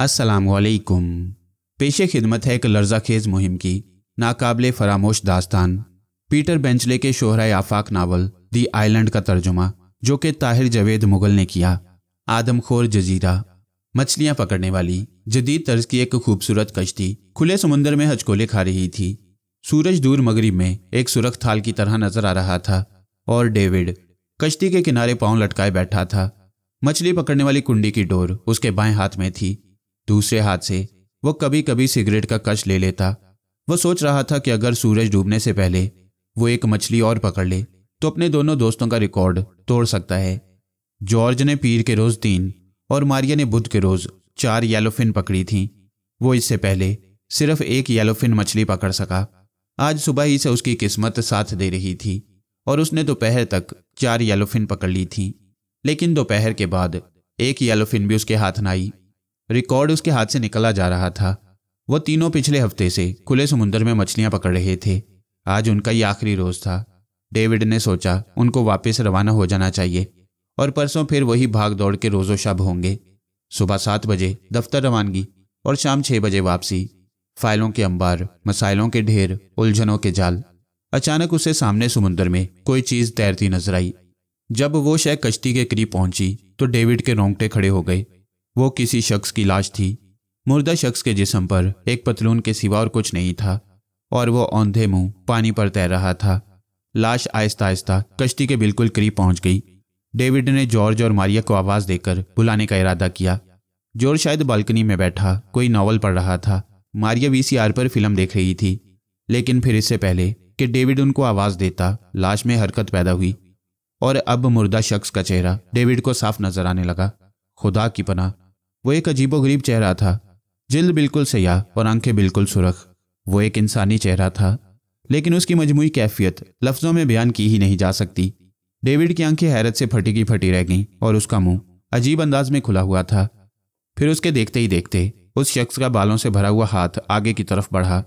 असलकुम पेशे खिदमत है एक लर्जा खेज मुहिम की नाकबले फरामोश दास्तान पीटर बेंचले के शोहरा आफाक नावल दी आइलैंड का तर्जुमा जो कि ताहिर जवेद मुगल ने किया आदमखोर जजीरा मछलियां पकड़ने वाली जदीद तर्ज की एक खूबसूरत कश्ती खुले समुंदर में हचकोले खा रही थी सूरज दूर मगरब में एक सुरख थाल की तरह नजर आ रहा था और डेविड कश्ती के किनारे पांव लटकाए बैठा था मछली पकड़ने वाली कुंडी की डोर उसके बाएं हाथ में थी दूसरे हाथ से वो कभी कभी सिगरेट का कश ले लेता वो सोच रहा था कि अगर सूरज डूबने से पहले वो एक मछली और पकड़ ले तो अपने दोनों दोस्तों का रिकॉर्ड तोड़ सकता है जॉर्ज ने पीर के रोज तीन और मारिया ने बुध के रोज चार येलोफिन पकड़ी थी वो इससे पहले सिर्फ एक येलोफिन मछली पकड़ सका आज सुबह ही से उसकी किस्मत साथ दे रही थी और उसने दोपहर तक चार येलोफिन पकड़ ली थी लेकिन दोपहर के बाद एक येलोफिन भी उसके हाथ न आई रिकॉर्ड उसके हाथ से निकला जा रहा था वह तीनों पिछले हफ्ते से खुले समुंदर में मछलियां पकड़ रहे थे आज उनका ये आखिरी रोज था डेविड ने सोचा उनको वापस रवाना हो जाना चाहिए और परसों फिर वही भाग दौड़ के रोजो शब होंगे सुबह सात बजे दफ्तर रवानगी और शाम छह बजे वापसी फाइलों के अंबार मसाइलों के ढेर उलझनों के जाल अचानक उसे सामने समुंदर में कोई चीज तैरती नजर आई जब वो शह कश्ती के करीब पहुंची तो डेविड के रोंगटे खड़े हो गए वो किसी शख्स की लाश थी मुर्दा शख्स के जिसम पर एक पतलून के सिवा और कुछ नहीं था और वो औंधे मुंह पानी पर तैर रहा था लाश आहिस्ता आहिस्ता कश्ती के बिल्कुल करीब पहुंच गई डेविड ने जॉर्ज और मारिया को आवाज़ देकर बुलाने का इरादा किया जॉर्ज शायद बालकनी में बैठा कोई नॉवल पढ़ रहा था मारिया वीसीआर पर फिल्म देख रही थी लेकिन फिर इससे पहले कि डेविड उनको आवाज़ देता लाश में हरकत पैदा हुई और अब मुर्दा शख्स का चेहरा डेविड को साफ नजर आने लगा खुदा की पना वो एक अजीबोगरीब चेहरा था जिल्द बिल्कुल सयाह और आंखें बिल्कुल सुरख वो एक इंसानी चेहरा था लेकिन उसकी मजमू कैफियत लफ्ज़ों में बयान की ही नहीं जा सकती डेविड की आंखें हैरत से फटी की फटी रह गईं और उसका मुंह अजीब अंदाज में खुला हुआ था फिर उसके देखते ही देखते उस शख्स का बालों से भरा हुआ हाथ आगे की तरफ बढ़ा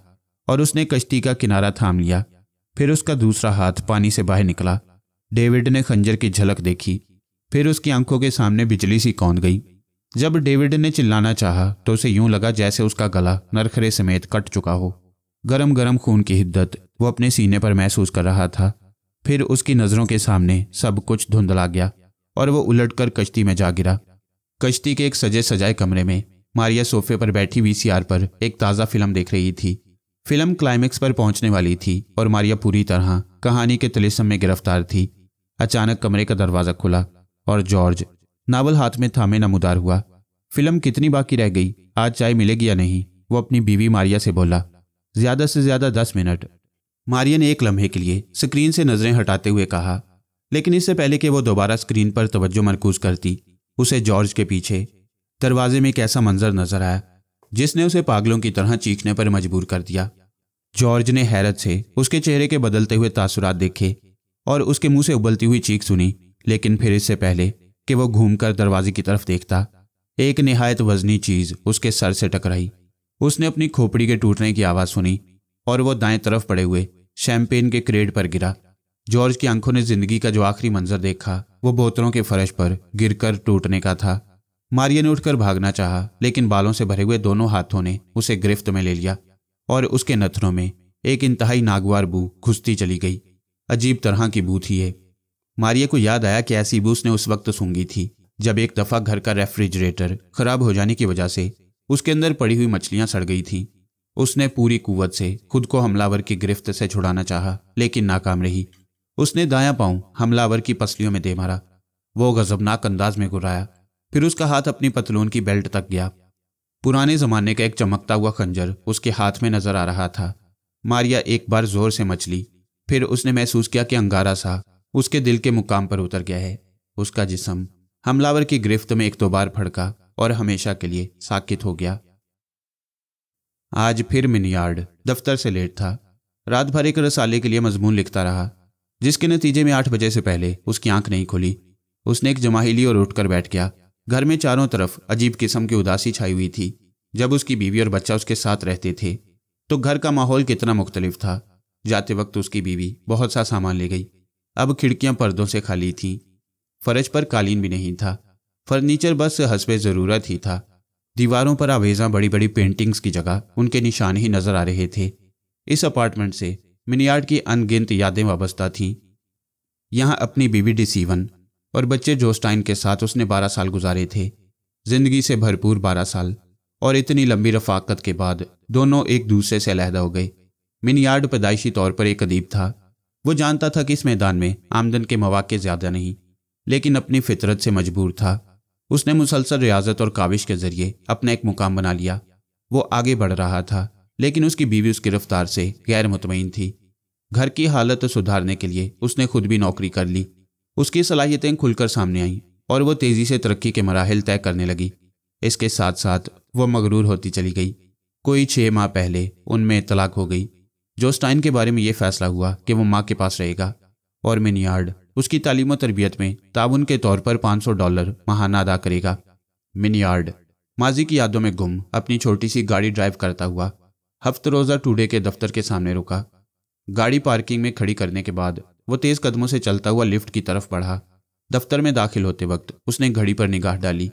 और उसने कश्ती का किनारा थाम लिया फिर उसका दूसरा हाथ पानी से बाहर निकला डेविड ने खंजर की झलक देखी फिर उसकी आंखों के सामने बिजली सी कौन गई जब डेविड ने चिल्लाना चाहा तो उसे यूं लगा जैसे उसका गला नरखरे समेत कट चुका हो गरम गरम खून की हिद्दत वो अपने सीने पर महसूस कर रहा था फिर उसकी नज़रों के सामने सब कुछ धुंधला गया और वो उलटकर कश्ती में जा गिरा कश्ती के एक सजे सजाए कमरे में मारिया सोफे पर बैठी वीसीआर पर एक ताज़ा फिल्म देख रही थी फिल्म क्लाइमेक्स पर पहुंचने वाली थी और मारिया पूरी तरह कहानी के तलेसम में गिरफ्तार थी अचानक कमरे का दरवाज़ा खुला और जॉर्ज नावल हाथ में थामे नमदार हुआ फिल्म कितनी बाकी रह गई आज चाय मिलेगी या नहीं वो अपनी बीवी मारिया से बोला ज्यादा से ज्यादा दस मिनट मारिया ने एक लम्हे के लिए स्क्रीन से नजरें हटाते हुए कहा लेकिन इससे पहले कि वो दोबारा स्क्रीन पर तवज्जो मरकूज करती उसे जॉर्ज के पीछे दरवाजे में एक ऐसा मंजर नजर आया जिसने उसे पागलों की तरह चीखने पर मजबूर कर दिया जॉर्ज ने हैरत से उसके चेहरे के बदलते हुए तासुरात देखे और उसके मुंह से उबलती हुई चीख सुनी लेकिन फिर इससे पहले कि वो घूमकर दरवाजे की तरफ देखता एक निहायत वजनी चीज उसके सर से टकराई उसने अपनी खोपड़ी के टूटने की आवाज सुनी और वो दाएं तरफ पड़े हुए शैंपेन के क्रेड पर गिरा जॉर्ज की आंखों ने जिंदगी का जो आखिरी मंजर देखा वो बोतलों के फर्श पर गिरकर टूटने का था मारिया ने उठकर भागना चाहा लेकिन बालों से भरे हुए दोनों हाथों ने उसे गिरफ्त में ले लिया और उसके नथनों में एक इंतहाई नागवार बू घुसती चली गई अजीब तरह की बू थी ये मारिया को याद आया कि ऐसी उसने उस वक्त सूंघी थी जब एक दफा घर का रेफ्रिजरेटर खराब हो जाने की वजह से उसके अंदर पड़ी हुई मछलियां सड़ गई थी उसने पूरी कुवत से खुद को हमलावर की गिरफ्त से छुड़ाना चाहा लेकिन नाकाम रही उसने दायां पांव हमलावर की पसलियों में दे मारा वो गजबनाक अंदाज में गुराया फिर उसका हाथ अपनी पतलून की बेल्ट तक गया पुराने जमाने का एक चमकता हुआ खंजर उसके हाथ में नजर आ रहा था मारिया एक बार जोर से मछली फिर उसने महसूस किया कि अंगारा सा उसके दिल के मुकाम पर उतर गया है उसका जिसम हमलावर की गिरफ्त में एक दो बार फड़का और हमेशा के लिए साकित हो गया आज फिर मिनियार्ड दफ्तर से लेट था रात भर एक रसाले के लिए मजमून लिखता रहा जिसके नतीजे में आठ बजे से पहले उसकी आंख नहीं खुली उसने एक जमाहिली और उठकर बैठ गया घर में चारों तरफ अजीब किस्म की उदासी छाई हुई थी जब उसकी बीवी और बच्चा उसके साथ रहते थे तो घर का माहौल कितना मुख्तलिफ था जाते वक्त उसकी बीवी बहुत सा सामान ले गई अब खिड़कियां पर्दों से खाली थीं फर्श पर कालीन भी नहीं था फर्नीचर बस हसब ज़रूरत ही था दीवारों पर आवेजा बड़ी बड़ी पेंटिंग्स की जगह उनके निशान ही नजर आ रहे थे इस अपार्टमेंट से मिनियार्ड की अनगिनत यादें वाबस्ता थीं यहाँ अपनी बीवी डिसीवन और बच्चे जोस्टाइन के साथ उसने बारह साल गुजारे थे जिंदगी से भरपूर बारह साल और इतनी लंबी रफाकत के बाद दोनों एक दूसरे से अलहदा हो गए मिनियार्ड पैदाइशी तौर पर एक अदीब था वो जानता था कि इस मैदान में आमदन के मौाक़े ज़्यादा नहीं लेकिन अपनी फितरत से मजबूर था उसने मुसलसल रियाजत और काविश के ज़रिए अपना एक मुकाम बना लिया वो आगे बढ़ रहा था लेकिन उसकी बीवी उसकी रफ्तार से गैर मुतमिन थी घर की हालत सुधारने के लिए उसने खुद भी नौकरी कर ली उसकी सलाहियतें खुलकर सामने आईं और वो तेज़ी से तरक्की के मराहल तय करने लगी इसके साथ साथ वो मगरूर होती चली गई कोई छः माह पहले उनमें तलाक हो गई जोस्टाइन के बारे में यह फैसला हुआ कि वह माँ के पास रहेगा और मिनियार्ड उसकी तालीम तरबियत में ताउन के तौर पर 500 डॉलर महाना अदा करेगा मिनियार्ड माजी की यादों में गुम अपनी छोटी सी गाड़ी ड्राइव करता हुआ हफ्त रोज़ा टूडे के दफ्तर के सामने रुका गाड़ी पार्किंग में खड़ी करने के बाद वो तेज़ कदमों से चलता हुआ लिफ्ट की तरफ बढ़ा दफ्तर में दाखिल होते वक्त उसने घड़ी पर निगाह डाली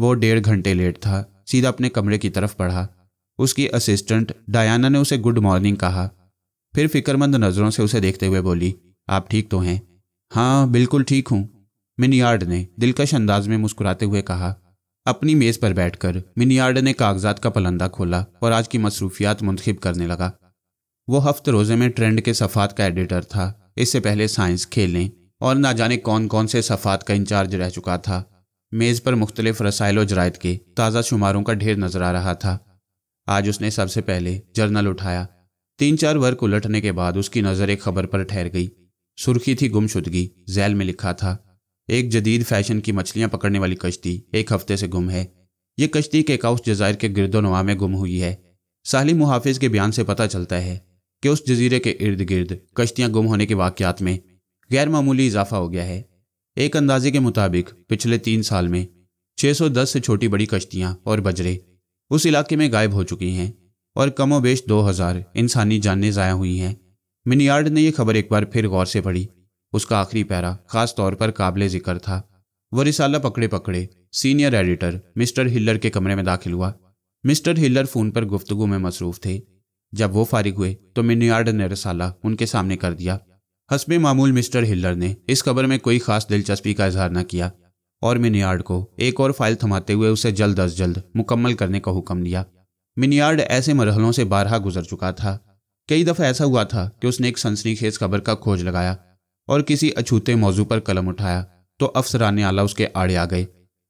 वो डेढ़ घंटे लेट था सीधा अपने कमरे की तरफ बढ़ा उसकी असिस्टेंट डायना ने उसे गुड मॉर्निंग कहा फिर फिक्रमंद नज़रों से उसे देखते हुए बोली आप ठीक तो हैं हाँ बिल्कुल ठीक हूँ मिनियार्ड ने दिलकश अंदाज में मुस्कुराते हुए कहा अपनी मेज़ पर बैठकर मिनियार्ड ने कागजात का पलंदा खोला और आज की मसरूफियात मुंतखब करने लगा वो हफ्त रोज़े में ट्रेंड के सफ़ात का एडिटर था इससे पहले साइंस खेलने और ना जाने कौन कौन से सफ़ात का इंचार्ज रह चुका था मेज़ पर मुख्तलिफ रसायल व जरायद के ताज़ा शुमारों का ढेर नज़र आ रहा था आज उसने सबसे पहले जर्नल उठाया तीन चार वर्ग उलटने के बाद उसकी नज़र एक खबर पर ठहर गई सुर्खी थी गुमशुदगी जैल में लिखा था एक जदीद फैशन की मछलियां पकड़ने वाली कश्ती एक हफ्ते से गुम है ये कश्ती के काउस जजायर के गिरदोनवा में गुम हुई है साहली मुहाफिज के बयान से पता चलता है कि उस जजीरे के इर्द गिर्द कश्तियां गुम होने के वाक्यात में गैर मामूली इजाफा हो गया है एक अंदाजे के मुताबिक पिछले तीन साल में 610 से छोटी बड़ी कश्तियां और बजरे उस इलाके में गायब हो चुकी हैं और कमोबेश दो हजार इंसानी जानें ज़ाया हुई हैं मिनियार्ड ने यह खबर एक बार फिर गौर से पढ़ी उसका आखिरी पैरा खास तौर पर काबिल जिक्र था वह रिसाला पकड़े पकड़े सीनियर एडिटर मिस्टर हिल्लर के कमरे में दाखिल हुआ मिस्टर हिल्लर फ़ोन पर गुफ्तगु में मसरूफ थे जब वो फारिग हुए तो मिनियार्ड ने रसाला उनके सामने कर दिया हसब मामूल मिस्टर हिल्लर ने इस खबर में कोई खास दिलचस्पी का इजहार न किया और मिनियार्ड को एक और फाइल थमाते हुए उसे जल्द अज जल्द मुकम्मल करने का हुक्म दिया मिनियार्ड ऐसे मरहलों से बारहा गुजर चुका था कई दफ़ा ऐसा हुआ था कि उसने एक सनसनीखेज खबर का खोज लगाया और किसी अछूते मौजू पर कलम उठाया तो अफसरान आला उसके आड़े आ गए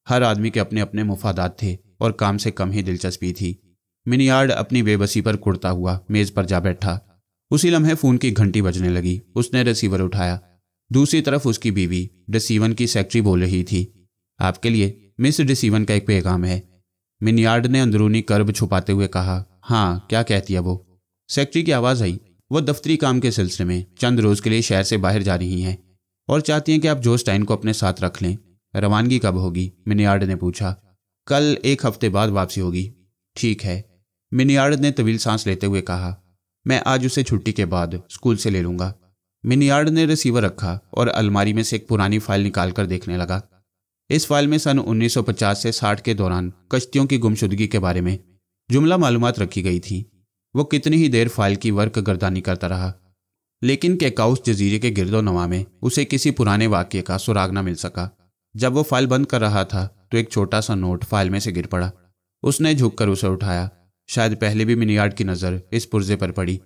हर आदमी के अपने अपने मुफादात थे और काम से कम ही दिलचस्पी थी मिनियार्ड अपनी बेबसी पर कुड़ता हुआ मेज पर जा बैठा उसी लम्हे फ़ोन की घंटी बजने लगी उसने रिसीवर उठाया दूसरी तरफ उसकी बीवी डिसीवन की सेक्रेटरी बोल रही थी आपके लिए मिस डिसीवन का एक पैगाम है मिनियार्ड ने अंदरूनी कर्ब छुपाते हुए कहा हाँ क्या कहती है वो सेक्रेटरी की आवाज़ आई वह दफ्तरी काम के सिलसिले में चंद रोज़ के लिए शहर से बाहर जा रही हैं और चाहती हैं कि आप जोस्टाइन को अपने साथ रख लें रवानगी कब होगी मिनियार्ड ने पूछा कल एक हफ्ते बाद वापसी होगी ठीक है मिनियार्ड ने तवील सांस लेते हुए कहा मैं आज उसे छुट्टी के बाद स्कूल से ले लूँगा मिनियार्ड ने रिसीवर रखा और अलमारी में से एक पुरानी फाइल निकाल कर देखने लगा इस फाइल में सन 1950 से 60 के दौरान कश्तियों की गुमशुदगी के बारे में जुमला मालूम रखी गई थी वो कितनी ही देर फाइल की वर्क गर्दानी करता रहा लेकिन केकाउस जजीरे के गिरदो नवा में उसे किसी पुराने वाक्य का सुराग ना मिल सका जब वो फाइल बंद कर रहा था तो एक छोटा सा नोट फाइल में से गिर पड़ा उसने झुककर उसे उठाया शायद पहले भी मिनियाड़ की नज़र इस पुर्जे पर पड़ी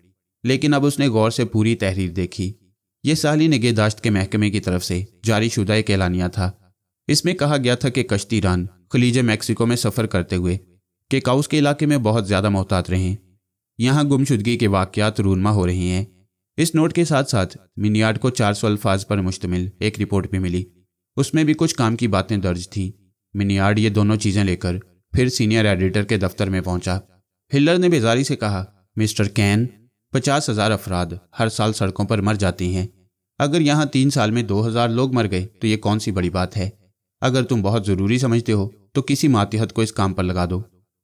लेकिन अब उसने गौर से पूरी तहरीर देखी ये साली निगहदाश्त के महकमे की तरफ से जारी शुदा एक ऐलानिया था इसमें कहा गया था कि कश्ती रान खलीज मैक्सिको में सफ़र करते हुए केकाउस के इलाके में बहुत ज़्यादा मोहतात रहे यहाँ गुमशुदगी के वाक़त रूनमा हो रही हैं इस नोट के साथ साथ मिनियाड को चार सौ अल्फाज पर मुश्तमिल एक रिपोर्ट भी मिली उसमें भी कुछ काम की बातें दर्ज थी मिनियाड ये दोनों चीज़ें लेकर फिर सीनियर एडिटर के दफ्तर में पहुंचा हिलर ने बेजारी से कहा मिस्टर कैन पचास हज़ार अफराद हर साल सड़कों पर मर जाती हैं अगर यहाँ तीन साल में दो हज़ार लोग मर गए तो ये कौन सी बड़ी बात है अगर तुम बहुत ज़रूरी समझते हो तो किसी मातहत को इस काम पर लगा दो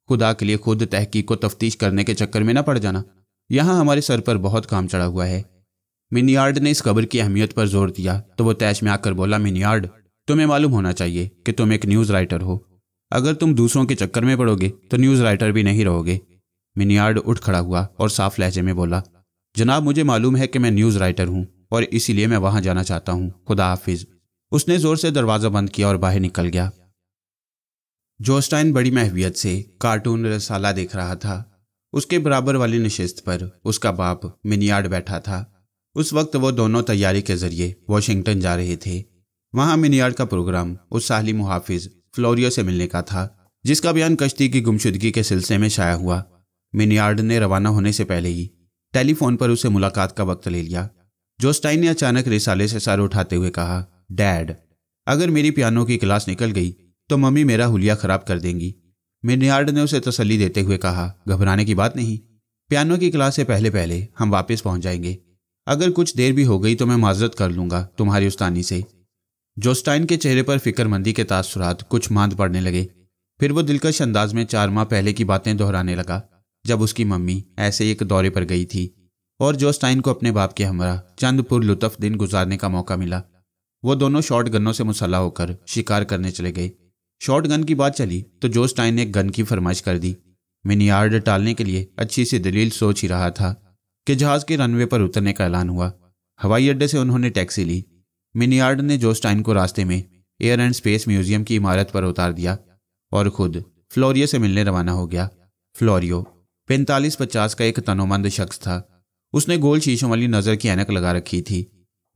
खुदा के लिए खुद तहकीक को तफ्तीश करने के चक्कर में ना पड़ जाना यहाँ हमारे सर पर बहुत काम चढ़ा हुआ है मिनियार्ड ने इस खबर की अहमियत पर जोर दिया तो वो तैश में आकर बोला मिनियार्ड तुम्हें मालूम होना चाहिए कि तुम एक न्यूज़ राइटर हो अगर तुम दूसरों के चक्कर में पड़ोगे तो न्यूज़ राइटर भी नहीं रहोगे मिनियार्ड उठ खड़ा हुआ और साफ लहजे में बोला जनाब मुझे मालूम है कि मैं न्यूज़ राइटर हूँ और इसीलिए मैं वहां जाना चाहता हूँ खुदा हाफिज़ उसने जोर से दरवाज़ा बंद किया और बाहर निकल गया जोस्टाइन बड़ी महवियत से कार्टून रसाला देख रहा था उसके बराबर वाली नशिस्त पर उसका बाप मिनियार्ड बैठा था उस वक्त वो दोनों तैयारी के जरिए वॉशिंगटन जा रहे थे वहां मिनियार्ड का प्रोग्राम उस साहली मुहाफिज फ्लोरियो से मिलने का था जिसका बयान कश्ती की गुमशुदगी के सिलसिले में शाया हुआ मिनियार्ड ने रवाना होने से पहले ही टेलीफोन पर उसे मुलाकात का वक्त ले लिया जोस्टाइन ने अचानक रिसाले से सर उठाते हुए कहा डैड अगर मेरी पियानो की क्लास निकल गई तो मम्मी मेरा हुलिया खराब कर देंगी मेनियार्ड ने उसे तसली देते हुए कहा घबराने की बात नहीं पियानो की क्लास से पहले पहले हम वापस पहुंच जाएंगे अगर कुछ देर भी हो गई तो मैं माजरत कर लूंगा तुम्हारी उस्तानी से जोस्टाइन के चेहरे पर फिक्रमंदी के तासुरात कुछ मांद पड़ने लगे फिर वो दिलकश अंदाज में चार माह पहले की बातें दोहराने लगा जब उसकी मम्मी ऐसे एक दौरे पर गई थी और जोस्टाइन को अपने बाप के हमरा चंद पुर लुत्फ दिन गुजारने का मौका मिला वो दोनों शॉर्ट गनों से मुसल्ला होकर शिकार करने चले गए शॉर्ट गन की बात चली तो जोस्टाइन ने गन की फरमाइश कर दी मिनियार्ड टालने के लिए अच्छी सी दलील सोच ही रहा था कि जहाज के रनवे पर उतरने का ऐलान हुआ हवाई अड्डे से उन्होंने टैक्सी ली मिनियार्ड ने जोस्टाइन को रास्ते में एयर एंड स्पेस म्यूजियम की इमारत पर उतार दिया और खुद फ्लोरियो से मिलने रवाना हो गया फ्लोरियो पैंतालीस पचास का एक तनोमंद शख्स था उसने गोल शीशों वाली नज़र की एनक लगा रखी थी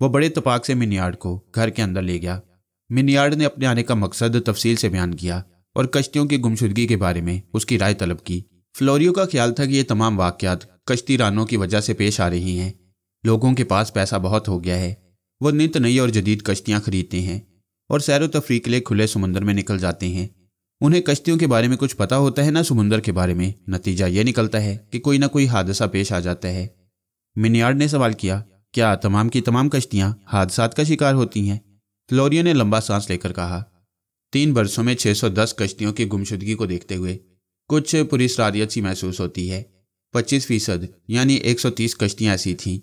वह बड़े तपाक से मिनियार्ड को घर के अंदर ले गया मिनियार्ड ने अपने आने का मकसद तफसील से बयान किया और कश्तियों की गुमशुदगी के बारे में उसकी राय तलब की फ्लोरियो का ख्याल था कि ये तमाम वाक़ात कश्ती रानों की वजह से पेश आ रही हैं लोगों के पास पैसा बहुत हो गया है वो नित नई और जदीद कश्तियाँ खरीदते हैं और सैर तफरी के लिए खुले समुंदर में निकल जाते हैं उन्हें कश्तियों के बारे में कुछ पता होता है ना समुंदर के बारे में नतीजा ये निकलता है कि कोई ना कोई हादसा पेश आ जाता है मिनियार्ड ने सवाल किया क्या तमाम की तमाम कश्तियां हादसात का शिकार होती हैं फ्लोरियो ने लंबा सांस लेकर कहा तीन बरसों में 610 कश्तियों की गुमशुदगी को देखते हुए कुछ पूरी शरारियत सी महसूस होती है 25 फीसद यानी 130 कश्तियां ऐसी थीं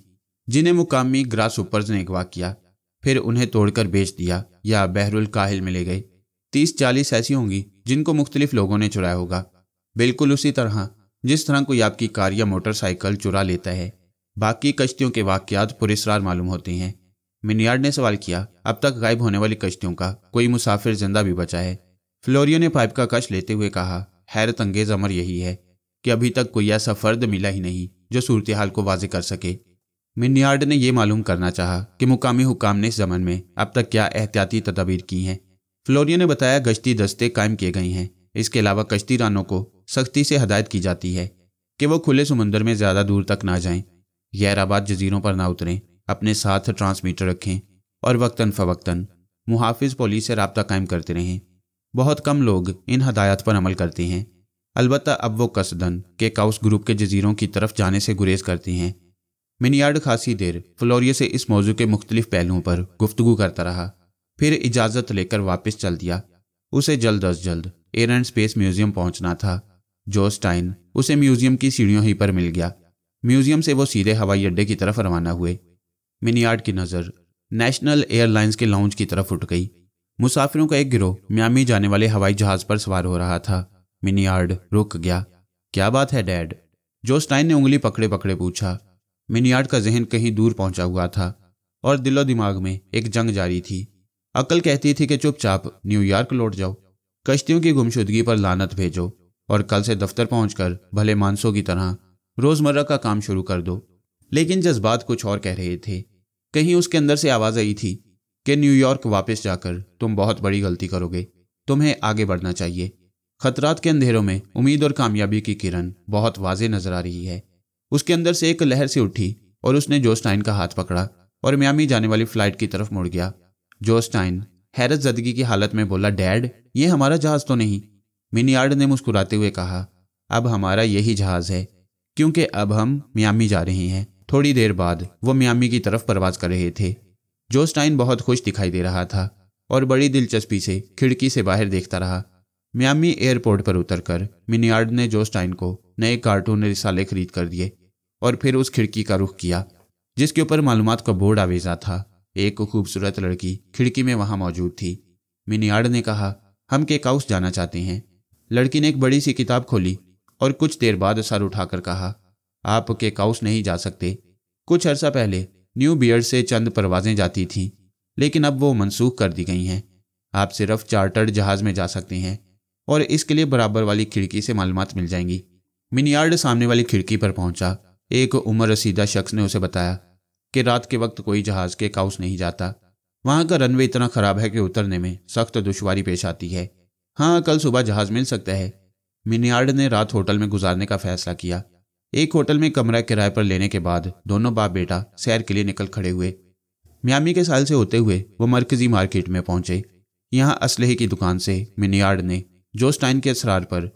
जिन्हें मुकामी ग्रास ऊपर्स ने अगवा किया फिर उन्हें तोड़कर बेच दिया या बहरुल काहिल मिले गए तीस चालीस ऐसी होंगी जिनको मुख्तलिफ लोगों ने चुराया होगा बिल्कुल उसी तरह जिस तरह कोई आपकी कार या मोटरसाइकिल चुरा लेता है बाकी कश्तियों के वाकयात पुरेसरार मालूम होते हैं मिनियार्ड ने सवाल किया अब तक गायब होने वाली कश्तियों का कोई मुसाफिर जिंदा भी बचा है फ्लोरियो ने पाइप का कश लेते हुए कहा हैरत अंगेज अमर यही है कि अभी तक कोई ऐसा फर्द मिला ही नहीं जो सूरत हाल को वाजे कर सके मिनियार्ड ने यह मालूम करना चाहा कि मुकामी हुकाम ने इस जमन में अब तक क्या एहतियाती तदाबीर की हैं फ्लोरियो ने बताया गश्ती दस्ते कायम किए गए हैं इसके अलावा कश्ती रानों को सख्ती से हदायत की जाती है कि वो खुले समुंदर में ज़्यादा दूर तक ना जाएं गैराबाद जजीरों पर ना उतरें अपने साथ ट्रांसमीटर रखें और वक्ता फ़वक्ता मुहाफ़ पुलिस से रबता कायम करते रहें बहुत कम लोग इन हदायत पर अमल करते हैं अलबत् अब वो कसदन के काउस ग्रुप के जजीरों की तरफ जाने से गुरेज करते हैं मिनियार्ड खासी देर फ्लोरिया से इस मौजू के मुख्तलिफ पहलुओं पर गुफ्तु करता रहा फिर इजाज़त लेकर वापस चल दिया उसे जल्द अज जल्द एयर एंड स्पेस म्यूज़ियम पहुंचना था जोस्टाइन उसे म्यूज़ियम की सीढ़ियों ही पर मिल गया म्यूजियम से वो सीधे हवाई अड्डे की तरफ रवाना हुए मिनियार्ड की नज़र नेशनल एयरलाइंस के लाउंज की तरफ उठ गई मुसाफिरों का एक गिरोह म्यामी जाने वाले हवाई जहाज पर सवार हो रहा था मिनियार्ड रुक गया क्या बात है डैड जोस्टाइन ने उंगली पकड़े पकड़े पूछा मिनियार्ड का जहन कहीं दूर पहुंचा हुआ था और दिलो दिमाग में एक जंग जारी थी अकल कहती थी कि चुपचाप न्यूयॉर्क लौट जाओ कश्तियों की गुमशुदगी पर लानत भेजो और कल से दफ्तर पहुंचकर भले मानसों की तरह रोज़मर्रा का काम शुरू कर दो लेकिन जज्बात कुछ और कह रहे थे कहीं उसके अंदर से आवाज़ आई थी कि न्यूयॉर्क वापस जाकर तुम बहुत बड़ी गलती करोगे तुम्हें आगे बढ़ना चाहिए खतरात के अंधेरों में उम्मीद और कामयाबी की किरण बहुत वाजे नजर आ रही है उसके अंदर से एक लहर से उठी और उसने जोस्टाइन का हाथ पकड़ा और म्यामी जाने वाली फ्लाइट की तरफ मुड़ गया जोस्टाइन हैरत जदगी की हालत में बोला डैड ये हमारा जहाज तो नहीं मिनियार्ड ने मुस्कुराते हुए कहा अब हमारा यही जहाज है क्योंकि अब हम मियामी जा रहे हैं थोड़ी देर बाद वो मियामी की तरफ परवाज कर रहे थे जोस्टाइन बहुत खुश दिखाई दे रहा था और बड़ी दिलचस्पी से खिड़की से बाहर देखता रहा मियामी एयरपोर्ट पर उतरकर मिनियार्ड ने जोस्टाइन को नए कार्टून रिसाले खरीद कर दिए और फिर उस खिड़की का रुख किया जिसके ऊपर मालूम का बोर्ड आवेजा था एक खूबसूरत लड़की खिड़की में वहां मौजूद थी मिनियार्ड ने कहा हम केक हाउस जाना चाहते हैं लड़की ने एक बड़ी सी किताब खोली और कुछ देर बाद सर उठाकर कहा आप काउस नहीं जा सकते कुछ अरसा पहले न्यू बियर्ड से चंद परवाजें जाती थीं लेकिन अब वो मनसूख कर दी गई हैं आप सिर्फ चार्टर्ड जहाज में जा सकते हैं और इसके लिए बराबर वाली खिड़की से मालूम मिल जाएंगी मिनियार्ड सामने वाली खिड़की पर पहुंचा एक उम्र रसीदा शख्स ने उसे बताया कि रात के वक्त कोई जहाज के काउस नहीं जाता वहां का रनवे इतना खराब है कि उतरने में सख्त दुश्वारी पेश आती है हाँ कल सुबह जहाज मिल सकता है मिनियार्ड ने रात होटल में गुजारने का फैसला किया एक होटल में कमरा किराए पर लेने के बाद दोनों बाप बेटा सैर के लिए निकल खड़े हुए म्यामी के साल से होते हुए वो मरकजी मार्केट में पहुंचे यहाँ असलहे की दुकान से मिनियार्ड ने जोस्टाइन के असरार पर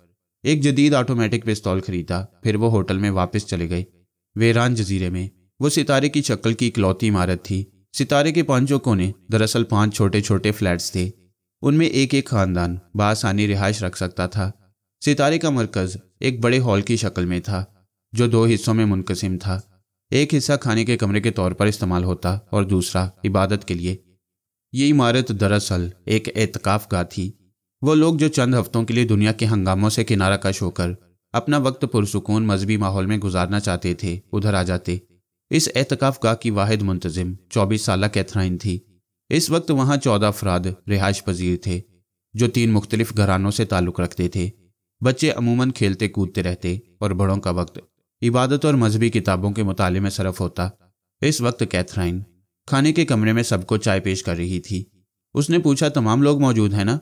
एक जदीद ऑटोमेटिक पिस्तौल खरीदा फिर वो होटल में वापस चले गए वेरान जजीरे में वो सितारे की शक्ल की इकलौती इमारत थी सितारे के पांचों कोने दरअसल पांच छोटे छोटे फ्लैट्स थे उनमें एक एक खानदान बासानी रिहाइश रख सकता था सितारे का मरकज एक बड़े हॉल की शक्ल में था जो दो हिस्सों में मुनकसिम था एक हिस्सा खाने के कमरे के तौर पर इस्तेमाल होता और दूसरा इबादत के लिए ये इमारत दरअसल एक एहतकाफ़ गाह थी वो लोग जो चंद हफ्तों के लिए दुनिया के हंगामों से किनारा कश होकर अपना वक्त पुरसकून मजहबी माहौल में गुजारना चाहते थे उधर आ जाते इस एहतकाफ़ गाह की वाहिद मुंतजिम चौबीस साल कैथराइन थी इस वक्त वहाँ चौदह अफराद रिहाइश पजीर थे जो तीन मुख्तलिफ घरानों से ताल्लुक़ रखते थे बच्चे अमूमन खेलते कूदते रहते और बड़ों का वक्त इबादत और मजहबी किताबों के मुताले में सरफ होता इस वक्त कैथराइन खाने के कमरे में सबको चाय पेश कर रही थी उसने पूछा तमाम लोग मौजूद हैं ना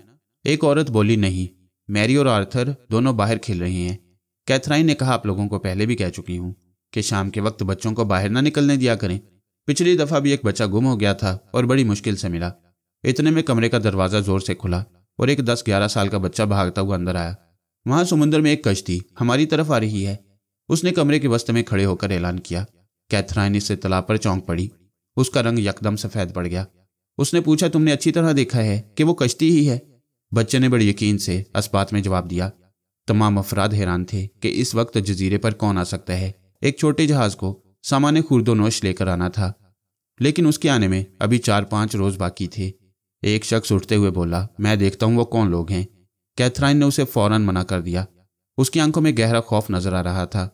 एक औरत बोली नहीं मैरी और आर्थर दोनों बाहर खेल रहे हैं कैथराइन ने कहा आप लोगों को पहले भी कह चुकी हूँ कि शाम के वक्त बच्चों को बाहर ना निकलने दिया करें पिछली दफ़ा भी एक बच्चा गुम हो गया था और बड़ी मुश्किल से मिला इतने में कमरे का दरवाज़ा ज़ोर से खुला और एक दस ग्यारह साल का बच्चा भागता हुआ अंदर आया वहां समुन्द्र में एक कश्ती हमारी तरफ आ रही है उसने कमरे के वस्त्र में खड़े होकर ऐलान किया कैथराइन इससे तालाब पर चौंक पड़ी उसका रंग यकदम सफेद पड़ गया उसने पूछा तुमने अच्छी तरह देखा है कि वो कश्ती ही है बच्चे ने बड़े यकीन से अस्पात में जवाब दिया तमाम अफराद हैरान थे कि इस वक्त जजीरे पर कौन आ सकता है एक छोटे जहाज को सामान्य खुर्दोनोश लेकर आना था लेकिन उसके आने में अभी चार पांच रोज बाकी थे एक शख्स उठते हुए बोला मैं देखता हूँ वो कौन लोग हैं कैथराइन ने उसे फौरन मना कर दिया उसकी आंखों में गहरा खौफ नजर आ रहा था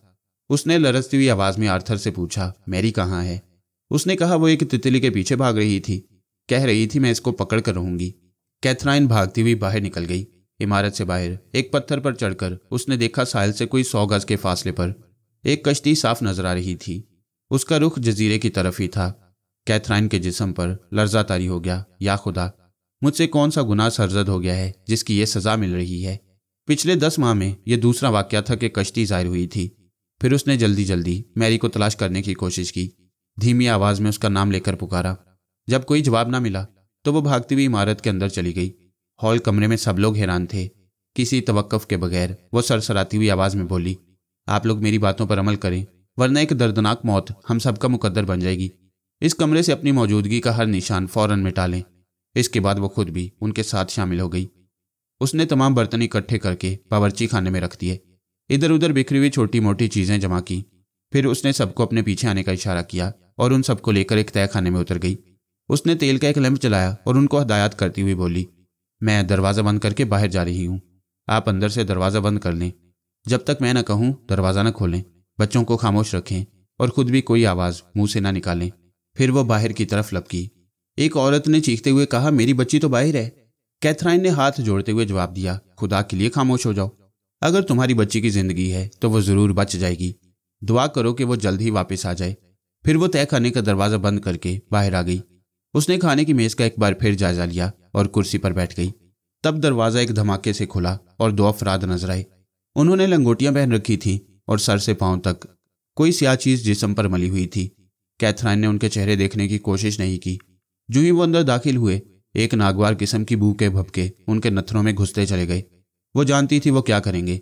उसने लरसती हुई आवाज में आर्थर से पूछा मैरी कहाँ है उसने कहा वो एक तितली के पीछे भाग रही थी कह रही थी मैं इसको पकड़ कर रहूंगी कैथराइन भागती हुई बाहर निकल गई इमारत से बाहर एक पत्थर पर चढ़कर उसने देखा साहिल से कोई सौ गज के फासले पर एक कश्ती साफ नजर आ रही थी उसका रुख जजीरे की तरफ ही था कैथराइन के जिसम पर लर्जा तारी हो गया या खुदा मुझसे कौन सा गुनाह सरजद हो गया है जिसकी ये सजा मिल रही है पिछले दस माह में यह दूसरा वाक्य था कि कश्ती जाहिर हुई थी फिर उसने जल्दी जल्दी मैरी को तलाश करने की कोशिश की धीमी आवाज में उसका नाम लेकर पुकारा जब कोई जवाब ना मिला तो वो भागती हुई इमारत के अंदर चली गई हॉल कमरे में सब लोग हैरान थे किसी तवक्फ के बगैर वो सरसराती हुई आवाज़ में बोली आप लोग मेरी बातों पर अमल करें वरना एक दर्दनाक मौत हम सबका मुकद्दर बन जाएगी इस कमरे से अपनी मौजूदगी का हर निशान फौरन मिटा लें इसके बाद वो खुद भी उनके साथ शामिल हो गई उसने तमाम बर्तन इकट्ठे करके बावरची खाने में रख दिए इधर उधर बिखरी हुई छोटी मोटी चीज़ें जमा की फिर उसने सबको अपने पीछे आने का इशारा किया और उन सबको लेकर एक तय खाने में उतर गई उसने तेल का एक लैंप चलाया और उनको हदायत करती हुई बोली मैं दरवाज़ा बंद करके बाहर जा रही हूँ आप अंदर से दरवाज़ा बंद कर लें जब तक मैं न कहूँ दरवाज़ा न खोलें बच्चों को खामोश रखें और खुद भी कोई आवाज़ मुंह से ना निकालें फिर वो बाहर की तरफ लपकी एक औरत ने चीखते हुए कहा मेरी बच्ची तो बाहर है कैथराइन ने हाथ जोड़ते हुए जवाब दिया खुदा के लिए खामोश हो जाओ अगर तुम्हारी बच्ची की जिंदगी है तो वो जरूर बच जाएगी दुआ करो कि वो जल्द ही वापस आ जाए फिर वो तय खाने का दरवाजा बंद करके बाहर आ गई उसने खाने की मेज का एक बार फिर जायजा लिया और कुर्सी पर बैठ गई तब दरवाजा एक धमाके से खुला और दो अफराद नजर आए उन्होंने लंगोटियां पहन रखी थी और सर से पांव तक कोई सिया चीज जिसम पर मली हुई थी कैथराइन ने उनके चेहरे देखने की कोशिश नहीं की जू ही वो अंदर दाखिल हुए एक नागवार किस्म की भूखे भपके उनके नथनों में घुसते चले गए वो जानती थी वो क्या करेंगे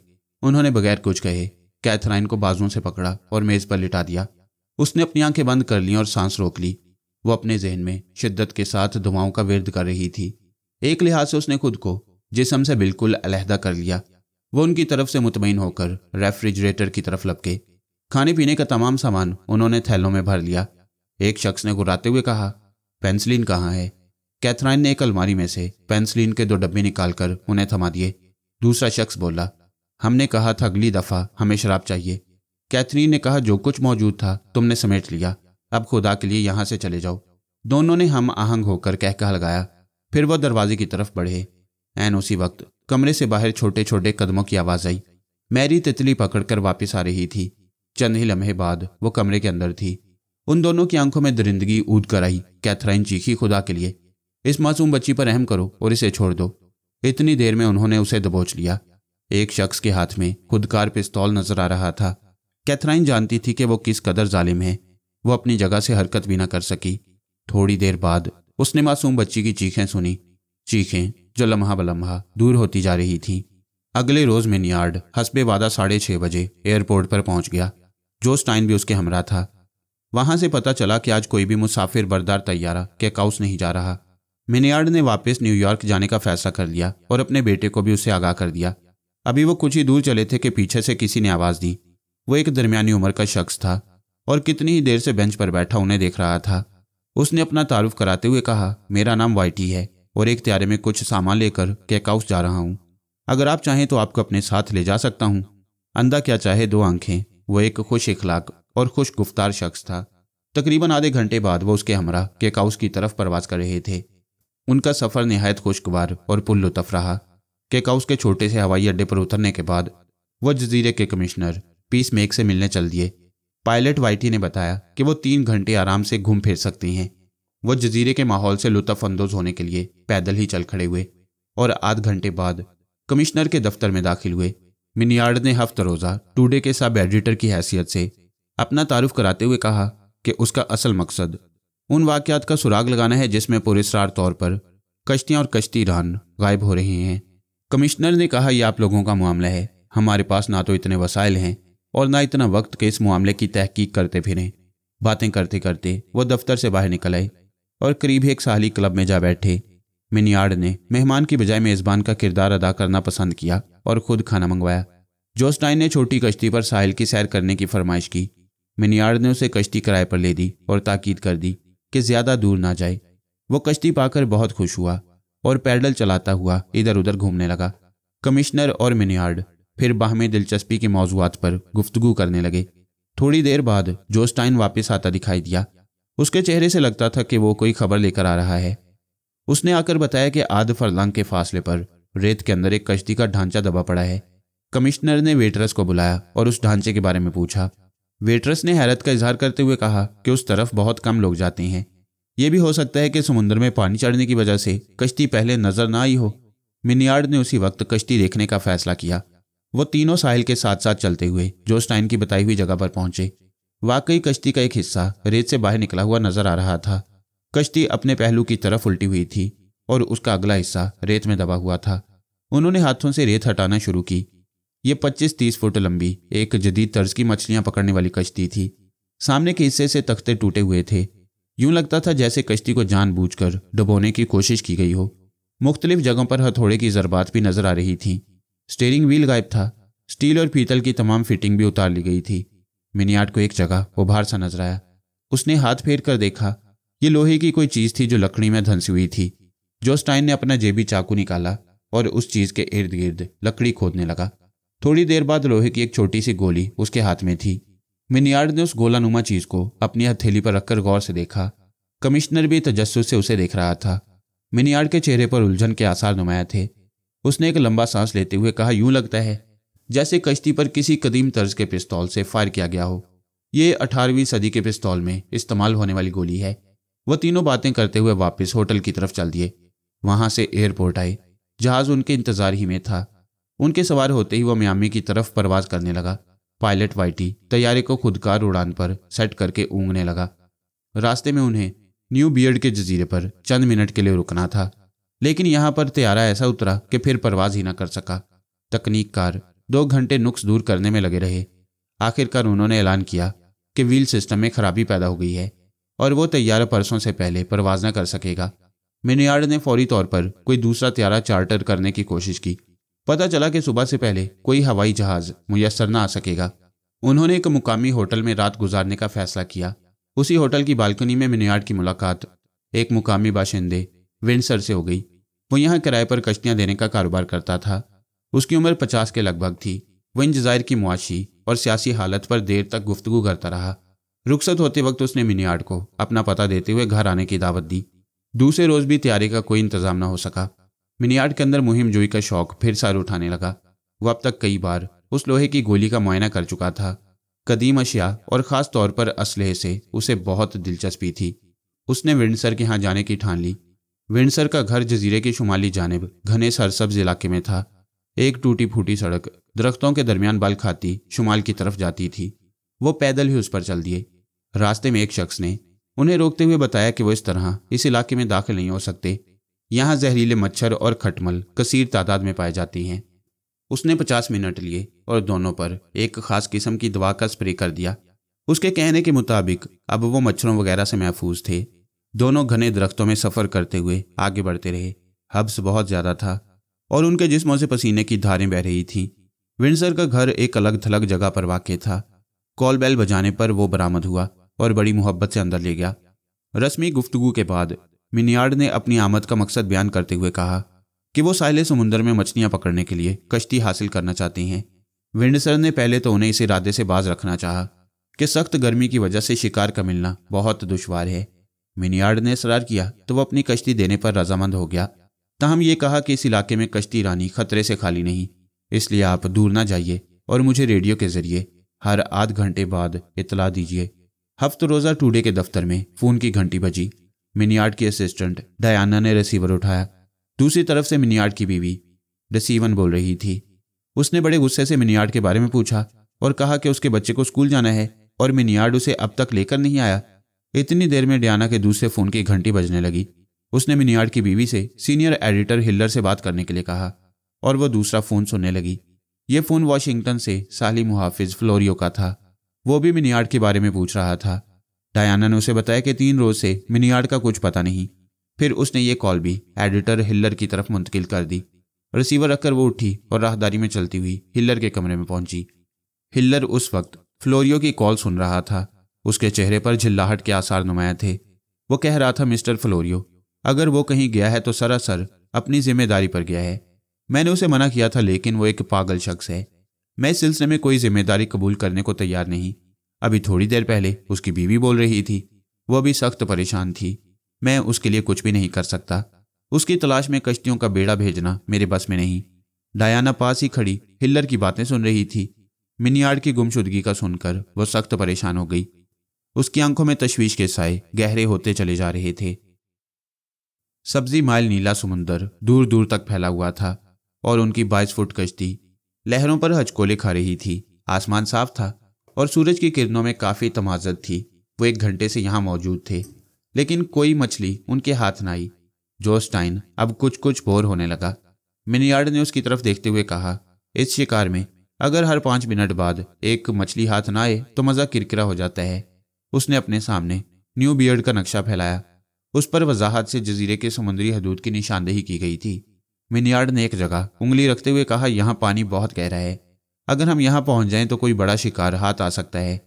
उन्होंने बगैर कुछ कहे कैथराइन को बाजुओं से पकड़ा और मेज पर लिटा दिया उसने अपनी आंखें बंद कर ली और सांस रोक ली वो अपने जहन में शिद्दत के साथ दुआओं का विरद कर रही थी एक लिहाज से उसने खुद को जिसम से बिल्कुल अलहदा कर लिया वो उनकी तरफ से मुतमिन होकर रेफ्रिजरेटर की तरफ लपके खाने पीने का तमाम सामान उन्होंने थैलों में भर लिया एक शख्स ने गुराते हुए कहा पेंसिलिन कहाँ है कैथराइन ने एक अलमारी में से पेंसिलिन के दो डब्बे निकालकर उन्हें थमा दिए दूसरा शख्स बोला हमने कहा था अगली दफ़ा हमें शराब चाहिए कैथरीन ने कहा जो कुछ मौजूद था तुमने समेट लिया अब खुदा के लिए यहाँ से चले जाओ दोनों ने हम आहंग होकर कहका लगाया फिर वह दरवाजे की तरफ बढ़े एन उसी वक्त कमरे से बाहर छोटे छोटे कदमों की आवाज़ आई मैरी तितली पकड़कर वापस आ रही थी चंद ही लम्हे बाद वो कमरे के अंदर थी उन दोनों की आंखों में दरिंदगी ऊद कर आई कैथराइन चीखी खुदा के लिए इस मासूम बच्ची पर अहम करो और इसे छोड़ दो इतनी देर में उन्होंने उसे दबोच लिया एक शख्स के हाथ में खुदकार पिस्तौल नजर आ रहा था कैथराइन जानती थी कि वो किस कदर जालिम है वो अपनी जगह से हरकत भी ना कर सकी थोड़ी देर बाद उसने मासूम बच्ची की चीखें सुनी चीखें जो लम्हा बलम्हा दूर होती जा रही थी अगले रोज मिनियार्ड हसबे वादा साढ़े छह बजे एयरपोर्ट पर पहुंच गया जो स्टाइन भी उसके हमरा था वहां से पता चला कि आज कोई भी मुसाफिर बरदार तैयारा केकाउस नहीं जा रहा मिनियार्ड ने वापस न्यूयॉर्क जाने का फैसला कर लिया और अपने बेटे को भी उसे आगाह कर दिया अभी वो कुछ ही दूर चले थे कि पीछे से किसी ने आवाज़ दी वो एक दरमियानी उम्र का शख्स था और कितनी ही देर से बेंच पर बैठा उन्हें देख रहा था उसने अपना तारुफ कराते हुए कहा मेरा नाम वाइटी है और एक त्यारे में कुछ सामान लेकर केकाउस जा रहा हूँ अगर आप चाहें तो आपको अपने साथ ले जा सकता हूँ अंधा क्या चाहे दो आंखें वो एक खुश इखलाक और खुश गुफ्तार शख्स था तकरीबन आधे घंटे बाद वो उसके हमरा केक हाउस की तरफ प्रवास कर रहे थे उनका सफ़र नहायत खुशगवार और पुल्लुतफ रहा केक हाउस के छोटे से हवाई अड्डे पर उतरने के बाद वह जजीरे के कमिश्नर पीस मेक से मिलने चल दिए पायलट वाइटी ने बताया कि वो तीन घंटे आराम से घूम फिर सकती हैं वह जजीरे के माहौल से लुत्फ अंदोज होने के लिए पैदल ही चल खड़े हुए और आध घंटे बाद कमिश्नर के दफ्तर में दाखिल हुए मिनियार्ड ने हफ्त रोज़ा टूडे के सब एडिटर की हैसियत से अपना तारुफ कराते हुए कहा कि उसका असल मकसद उन वाक्यात का सुराग लगाना है जिसमें पुरेसरार तौर पर कश्तियाँ और कश्ती रान गायब हो रही हैं कमिश्नर ने कहा यह आप लोगों का मामला है हमारे पास ना तो इतने वसाइल हैं और ना इतना वक्त के इस मामले की तहकीक करते फिरें बातें करते करते वो दफ्तर से बाहर निकल आए और करीब एक साहली क्लब में जा बैठे मिनियाड़ ने मेहमान की बजाय मेज़बान का किरदार अदा करना पसंद किया और खुद खाना मंगवाया जोस्टाइन ने छोटी कश्ती पर साहिल की सैर करने की फरमाइश की मिनियार्ड ने उसे कश्ती किराए पर ले दी और ताकीद कर दी कि ज्यादा दूर ना जाए वो कश्ती पाकर बहुत खुश हुआ और पैडल चलाता हुआ इधर उधर घूमने लगा कमिश्नर और मिनियार्ड फिर बाहमी दिलचस्पी के मौजूद पर गुफ्तगु करने लगे थोड़ी देर बाद जोस्टाइन वापस आता दिखाई दिया उसके चेहरे से लगता था कि वो कोई खबर लेकर आ रहा है उसने आकर बताया कि आध फरलांग के फासले पर रेत के अंदर एक कश्ती का ढांचा दबा पड़ा है कमिश्नर ने वेटरस को बुलाया और उस ढांचे के बारे में पूछा वेटरस ने हैरत का इजहार करते हुए कहा कि उस तरफ बहुत कम लोग जाते हैं ये भी हो सकता है कि समुद्र में पानी चढ़ने की वजह से कश्ती पहले नजर ना आई हो मिनियार्ड ने उसी वक्त कश्ती देखने का फैसला किया वो तीनों साहिल के साथ साथ चलते हुए जोस्टाइन की बताई हुई जगह पर पहुंचे वाकई कश्ती का एक हिस्सा रेत से बाहर निकला हुआ नजर आ रहा था कश्ती अपने पहलू की तरफ उल्टी हुई थी और उसका अगला हिस्सा रेत में दबा हुआ था उन्होंने हाथों से रेत हटाना शुरू की ये 25-30 फुट लंबी एक जदीद तर्ज की मछलियां पकड़ने वाली कश्ती थी सामने के हिस्से से तख्ते टूटे हुए थे यूं लगता था जैसे कश्ती को जानबूझकर डुबोने की कोशिश की गई हो मुख्तलिफ जगहों पर हथौड़े की जरबात भी नजर आ रही थी स्टेयरिंग व्हील गायब था स्टील और पीतल की तमाम फिटिंग भी उतार ली गई थी मिनियाट को एक जगह उभार सा नजर आया उसने हाथ फेर कर देखा ये लोहे की कोई चीज थी जो लकड़ी में धंसी हुई थी जोस्टाइन ने अपना जेबी चाकू निकाला और उस चीज के इर्द गिर्द लकड़ी खोदने लगा थोड़ी देर बाद लोहे की एक छोटी सी गोली उसके हाथ में थी मिनियार्ड ने उस गोलानुमा चीज को अपनी हथेली पर रखकर गौर से देखा कमिश्नर भी तजस्स से उसे देख रहा था मिनियार्ड के चेहरे पर उलझन के आसार नुमाया थे उसने एक लंबा सांस लेते हुए कहा यूं लगता है जैसे कश्ती पर किसी कदीम तर्ज के पिस्तौल से फायर किया गया हो ये अठारहवीं सदी के पिस्तौल में इस्तेमाल होने वाली गोली है वह तीनों बातें करते हुए वापस होटल की तरफ चल दिए वहां से एयरपोर्ट आए जहाज उनके इंतजार ही में था उनके सवार होते ही वह म्यामी की तरफ परवाज करने लगा पायलट वाइटी तैयारी को खुदकार उड़ान पर सेट करके ऊँगने लगा रास्ते में उन्हें न्यू बियर्ड के जजीरे पर चंद मिनट के लिए रुकना था लेकिन यहाँ पर त्यारा ऐसा उतरा कि फिर परवाज ही ना कर सका तकनीक कार दो घंटे नुक्स दूर करने में लगे रहे आखिरकार उन्होंने ऐलान किया कि व्हील सिस्टम में खराबी पैदा हो गई है और वो तैयारा परसों से पहले परवाज न कर सकेगा मिनियार्ड ने फौरी तौर पर कोई दूसरा त्यारा चार्टर करने की कोशिश की पता चला कि सुबह से पहले कोई हवाई जहाज मुयसर न आ सकेगा उन्होंने एक मुकामी होटल में रात गुजारने का फैसला किया उसी होटल की बालकनी में मिनियाड की मुलाकात एक मुकामी बाशिंदे विंडसर से हो गई वो यहाँ किराए पर कश्तियाँ देने का कारोबार करता था उसकी उम्र पचास के लगभग थी वह इन जजायर की मुआशी और सियासी हालत पर देर तक गुफ्तु करता रहा रुखसत होते वक्त उसने मिनियाड को अपना पता देते हुए घर आने की दावत दी दूसरे रोज भी तैयारी का कोई इंतजाम न हो सका मिनियाड के अंदर मुहिम जोई का शौक फिर सार उठाने लगा वह अब तक कई बार उस लोहे की गोली का मुआयना कर चुका था कदीम अशिया और ख़ास तौर पर असलहे से उसे बहुत दिलचस्पी थी उसने विंडसर के यहाँ जाने की ठान ली विंडसर का घर जजीरे की शुमाली जानब घने सरसब्ज इलाके में था एक टूटी फूटी सड़क दरख्तों के दरमियान बाल खाती शुमाल की तरफ जाती थी वो पैदल ही उस पर चल दिए रास्ते में एक शख्स ने उन्हें रोकते हुए बताया कि वो इस तरह इस इलाके में दाखिल नहीं हो सकते यहाँ जहरीले मच्छर और खटमल कसीर तादाद में पाए जाती हैं उसने पचास मिनट लिए और दोनों पर एक खास किस्म की दवा का स्प्रे कर दिया उसके कहने के मुताबिक अब वो मच्छरों वगैरह से महफूज थे दोनों घने दरख्तों में सफ़र करते हुए आगे बढ़ते रहे हब्स बहुत ज़्यादा था और उनके जिस्मों से पसीने की धारें बह रही थीं विंडसर का घर एक अलग थलग जगह पर वाक़ था कॉल बेल बजाने पर वो बरामद हुआ और बड़ी मोहब्बत से अंदर ले गया रस्मी गुफ्तगु के बाद मिनियार्ड ने अपनी आमद का मकसद बयान करते हुए कहा कि वो साहले समुंदर में मछलियां पकड़ने के लिए कश्ती हासिल करना चाहती हैं विंडसर ने पहले तो उन्हें इस इरादे से बाज रखना चाहा कि सख्त गर्मी की वजह से शिकार का मिलना बहुत दुशवार है मिनियार्ड ने इसरार किया तो वह अपनी कश्ती देने पर रजामंद हो गया तहम यह कहा कि इस इलाके में कश्ती रानी खतरे से खाली नहीं इसलिए आप दूर ना जाइए और मुझे रेडियो के जरिए हर आध घंटे बाद इतला दीजिए हफ्त रोज़ा टूडे के दफ्तर में फ़ोन की घंटी बजी मिनियार्ड की असिस्टेंट डायाना ने रिसीवर उठाया दूसरी तरफ से मिनियार्ड की बीवी रिसीवन बोल रही थी उसने बड़े गुस्से से मिनियार्ड के बारे में पूछा और कहा कि उसके बच्चे को स्कूल जाना है और मिनियार्ड उसे अब तक लेकर नहीं आया इतनी देर में डायाना के दूसरे फ़ोन की घंटी बजने लगी उसने मिनियार्ड की बीवी से सीनियर एडिटर हिल्लर से बात करने के लिए कहा और वह दूसरा फ़ोन सुनने लगी ये फ़ोन वॉशिंगटन से साली मुहाफिज फ्लोरियो का था वो भी मिनियार्ड के बारे में पूछ रहा था डायाना ने उसे बताया कि तीन रोज से मिनियार्ड का कुछ पता नहीं फिर उसने ये कॉल भी एडिटर हिल्लर की तरफ मुंतकिल कर दी रिसीवर रखकर वो उठी और राहदारी में चलती हुई हिल्लर के कमरे में पहुंची हिल्लर उस वक्त फ्लोरियो की कॉल सुन रहा था उसके चेहरे पर झिल्लाहट के आसार नुमाया थे वो कह रहा था मिस्टर फ्लोरियो अगर वो कहीं गया है तो सरासर अपनी जिम्मेदारी पर गया है मैंने उसे मना किया था लेकिन वो एक पागल शख्स है मैं इस सिलसिले में कोई जिम्मेदारी कबूल करने को तैयार नहीं अभी थोड़ी देर पहले उसकी बीवी बोल रही थी वह भी सख्त परेशान थी मैं उसके लिए कुछ भी नहीं कर सकता उसकी तलाश में कश्तियों का बेड़ा भेजना मेरे बस में नहीं डायाना पास ही खड़ी हिल्लर की बातें सुन रही थी मिनियाड़ की गुमशुदगी का सुनकर वह सख्त परेशान हो गई उसकी आंखों में तश्वीश के साए गहरे होते चले जा रहे थे सब्जी माइल नीला समुंदर दूर दूर तक फैला हुआ था और उनकी बाईस फुट कश्ती लहरों पर हचकोले खा रही थी आसमान साफ था और सूरज की किरणों में काफ़ी तमाजत थी वो एक घंटे से यहाँ मौजूद थे लेकिन कोई मछली उनके हाथ ना आई जोस्टाइन अब कुछ कुछ बोर होने लगा मिनियार्ड ने उसकी तरफ देखते हुए कहा इस शिकार में अगर हर पांच मिनट बाद एक मछली हाथ ना आए तो मज़ा किरकिरा हो जाता है उसने अपने सामने न्यू बियर्ड का नक्शा फैलाया उस पर वजाहत से जजीरे के समुद्री हदूद की निशानदेही की गई थी मिनियार्ड ने एक जगह उंगली रखते हुए कहा यहाँ पानी बहुत गहरा है अगर हम यहाँ पहुंच जाएं तो कोई बड़ा शिकार हाथ आ सकता है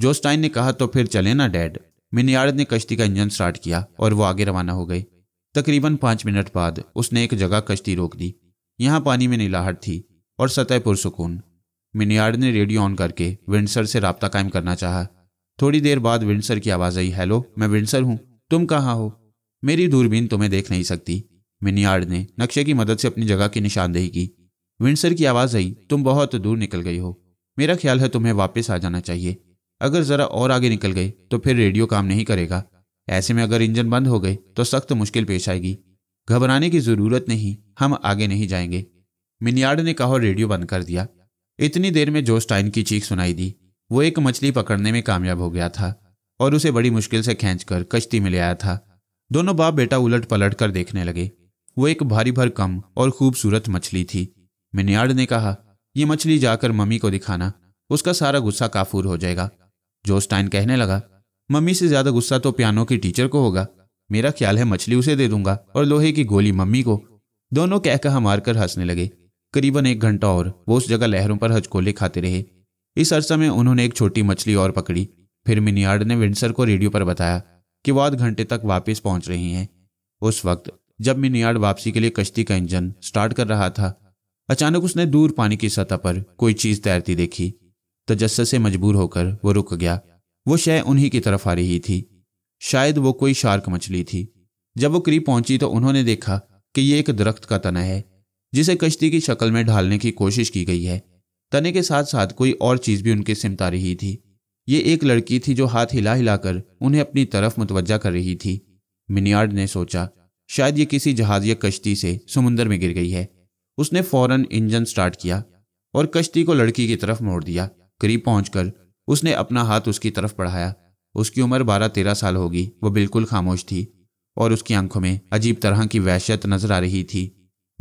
जोस्टाइन ने कहा तो फिर चले ना डैड मिनियाड ने कश्ती का इंजन स्टार्ट किया और वो आगे रवाना हो गए तकरीबन पाँच मिनट बाद उसने एक जगह कश्ती रोक दी यहाँ पानी में नीलाहट थी और सतह पुरसकून मिनियार्ड ने रेडियो ऑन करके विंडसर से रबता कायम करना चाहा थोड़ी देर बाद विंडसर की आवाज़ आई हेलो मैं विंडसर हूँ तुम कहाँ हो मेरी दूरबीन तुम्हें देख नहीं सकती मिनियार्ड ने नक्शे की मदद से अपनी जगह की निशानदेही की विंसर की आवाज़ आई तुम बहुत दूर निकल गई हो मेरा ख्याल है तुम्हें वापस आ जाना चाहिए अगर ज़रा और आगे निकल गए तो फिर रेडियो काम नहीं करेगा ऐसे में अगर इंजन बंद हो गए तो सख्त मुश्किल पेश आएगी घबराने की ज़रूरत नहीं हम आगे नहीं जाएंगे मिनियार्ड ने कहा रेडियो बंद कर दिया इतनी देर में जोस्टाइन की चीख सुनाई दी वो एक मछली पकड़ने में कामयाब हो गया था और उसे बड़ी मुश्किल से खींचकर कश्ती में ले आया था दोनों बाप बेटा उलट पलट कर देखने लगे वो एक भारी भर कम और खूबसूरत मछली थी मिनियाड ने कहा ये मछली जाकर मम्मी को दिखाना उसका सारा गुस्सा काफूर हो जाएगा जोस्टाइन कहने लगा मम्मी से ज्यादा गुस्सा तो पियानो की टीचर को होगा मेरा ख्याल है मछली उसे दे दूंगा और लोहे की गोली मम्मी को दोनों कहकहा मारकर हंसने लगे करीबन एक घंटा और वो उस जगह लहरों पर हजकोले खाते रहे इस अरसा में उन्होंने एक छोटी मछली और पकड़ी फिर मिनियार्ड ने विंडसर को रेडियो पर बताया कि वो आध घंटे तक वापस पहुंच रही हैं उस वक्त जब मिनियार्ड वापसी के लिए कश्ती का इंजन स्टार्ट कर रहा था अचानक उसने दूर पानी की सतह पर कोई चीज तैरती देखी तजस्स से मजबूर होकर वो रुक गया वो शय उन्हीं की तरफ आ रही थी शायद वो कोई शार्क मछली थी जब वो करीब पहुंची तो उन्होंने देखा कि ये एक दरख्त का तना है जिसे कश्ती की शक्ल में ढालने की कोशिश की गई है तने के साथ साथ कोई और चीज भी उनके सिमता रही थी ये एक लड़की थी जो हाथ हिला हिलाकर उन्हें अपनी तरफ मुतवजा कर रही थी मिनियार्ड ने सोचा शायद ये किसी जहाज या कश्ती से समुंदर में गिर गई है उसने फौरन इंजन स्टार्ट किया और कश्ती को लड़की की तरफ मोड़ दिया करीब पहुंचकर उसने अपना हाथ उसकी तरफ बढ़ाया उसकी उम्र बारह तेरह साल होगी वह बिल्कुल खामोश थी और उसकी आंखों में अजीब तरह की वहशत नजर आ रही थी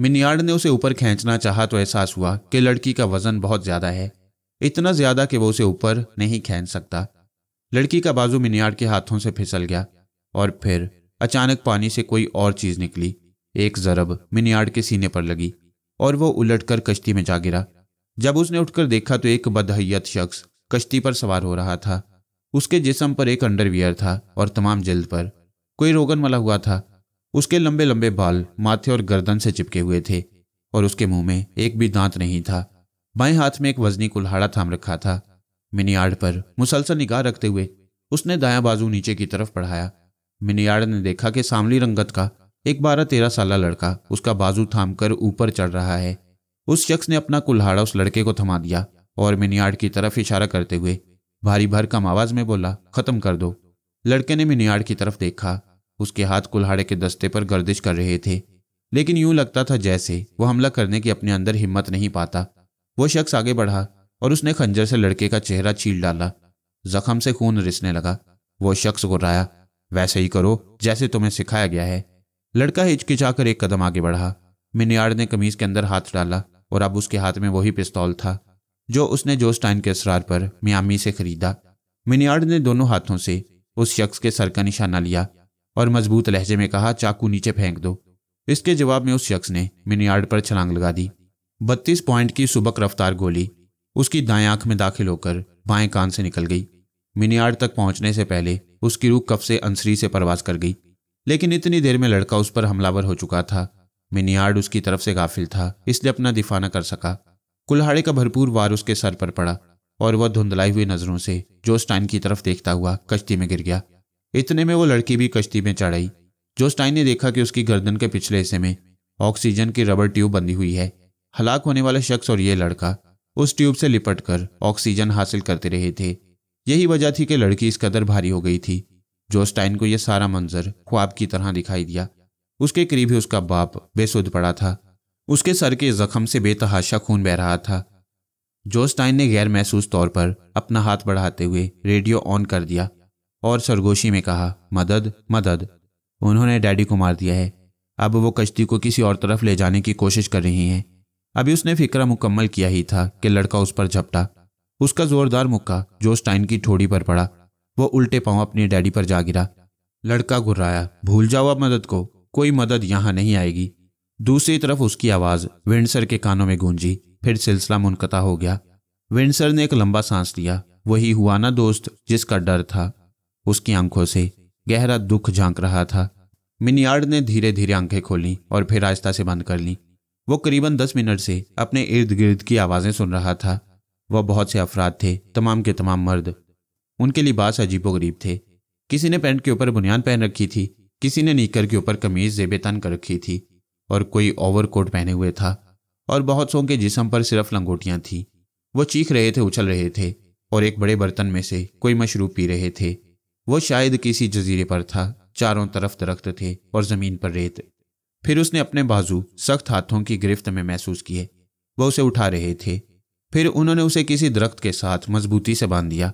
मिनियार्ड ने उसे ऊपर खींचना चाहा तो एहसास हुआ कि लड़की का वजन बहुत ज्यादा है इतना ज्यादा कि वो उसे ऊपर नहीं खींच सकता लड़की का बाजू मिनियार्ड के हाथों से फिसल गया और फिर अचानक पानी से कोई और चीज निकली एक जरब मिनियार्ड के सीने पर लगी और वो उलटकर कश्ती में जा गिरा जब उसने उठकर देखा तो एक बदहैयत शख्स कश्ती पर सवार हो रहा था उसके जिसम पर एक अंडरवियर था और तमाम जल्द पर कोई रोगन मला हुआ था उसके लंबे लंबे बाल माथे और गर्दन से चिपके हुए थे और उसके मुंह में एक भी दांत नहीं था बाएं हाथ में एक वजनी कुल्हाड़ा थाम रखा था मिनियाड़ पर मुसलसल निगाह रखते हुए उसने दायां बाजू नीचे की तरफ पढ़ाया मिनियाड़ ने देखा कि सामली रंगत का एक बारह तेरह साल लड़का उसका बाजू थाम ऊपर चढ़ रहा है उस शख्स ने अपना कुल्हाड़ा उस लड़के को थमा दिया और मिनियाड की तरफ इशारा करते हुए भारी भर कम आवाज में बोला खत्म कर दो लड़के ने मिनियाड की तरफ देखा उसके हाथ कुल्हाड़े के दस्ते पर गर्दिश कर रहे थे लेकिन यूं लगता था जैसे वो हमला करने की अपने अंदर हिम्मत नहीं पाता वो शख्स आगे बढ़ा और उसने खंजर से लड़के का चेहरा छील डाला जख्म से खून रिसने लगा वो शख्स गुर्राया वैसे ही करो जैसे तुम्हें सिखाया गया है लड़का हिचकिचाकर एक कदम आगे बढ़ा मिनियार्ड ने कमीज के अंदर हाथ डाला और अब उसके हाथ में वही पिस्तौल था जो उसने जोस्टाइन के असरार पर मियामी से खरीदा मिनियार्ड ने दोनों हाथों से उस शख्स के सर का निशाना लिया और मजबूत लहजे में कहा चाकू नीचे फेंक दो इसके जवाब में उस शख्स ने मिनियार्ड पर छलांग लगा दी बत्तीस पॉइंट की सुबक रफ्तार गोली उसकी दाएं आंख में दाखिल होकर बाएं कान से निकल गई मिनियार्ड तक पहुंचने से पहले उसकी रूह कफ से अंसरी से परवाज कर गई लेकिन इतनी देर में लड़का उस पर हमलावर हो चुका था मिनियार्ड उसकी तरफ से गाफिल था इसलिए अपना दिफा न कर सका कुल्हाड़े का भरपूर वार उसके सर पर पड़ा और वह धुंधलाई हुई नजरों से जोस्टाइन की तरफ देखता हुआ कश्ती में गिर गया इतने में वो लड़की भी कश्ती में चढ़ाई जोस्टाइन ने देखा कि उसकी गर्दन के पिछले हिस्से में ऑक्सीजन की रबर ट्यूब बंधी हुई है हलाक होने वाले शख्स और ये लड़का उस ट्यूब से लिपट कर ऑक्सीजन हासिल करते रहे थे यही वजह थी कि लड़की इस कदर भारी हो गई थी जोस्टाइन को यह सारा मंजर ख्वाब की तरह दिखाई दिया उसके करीब ही उसका बाप बेसुध पड़ा था उसके सर के जख्म से बेतहाशा खून बह रहा था जोस्टाइन ने गैर महसूस तौर पर अपना हाथ बढ़ाते हुए रेडियो ऑन कर दिया और सरगोशी में कहा मदद मदद उन्होंने डैडी को मार दिया है अब वो कश्ती को किसी और तरफ ले जाने की कोशिश कर रही हैं अभी उसने फिक्रा मुकम्मल किया ही था कि लड़का उस पर झपटा उसका जोरदार मुक्का जोस्टाइन की ठोड़ी पर पड़ा वो उल्टे पांव अपने डैडी पर जा गिरा लड़का घुर्राया भूल जाओ अब मदद को कोई मदद यहाँ नहीं आएगी दूसरी तरफ उसकी आवाज विंडसर के कानों में गूंजी फिर सिलसिला मुनकता हो गया विंडसर ने एक लंबा सांस लिया वही हुआ ना दोस्त जिसका डर था उसकी आंखों से गहरा दुख झांक रहा था मिनियार्ड ने धीरे धीरे आंखें खोली और फिर आस्था से बंद कर ली वो करीबन दस मिनट से अपने इर्द गिर्द की आवाज़ें सुन रहा था वह बहुत से अफराद थे तमाम के तमाम मर्द उनके लिबास गरीब थे किसी ने पैंट के ऊपर बुनियाद पहन रखी थी किसी ने नीकर के ऊपर कमीज तन कर रखी थी और कोई ओवर कोट पहने हुए था और बहुत सौ के जिसम पर सिर्फ लंगोटियां थी वो चीख रहे थे उछल रहे थे और एक बड़े बर्तन में से कोई मशरूब पी रहे थे वो शायद किसी जजीरे पर था चारों तरफ दरख्त थे और जमीन पर रेत फिर उसने अपने बाजू सख्त हाथों की गिरफ्त में महसूस किए वह उसे उठा रहे थे फिर उन्होंने उसे किसी दरख्त के साथ मजबूती से बांध दिया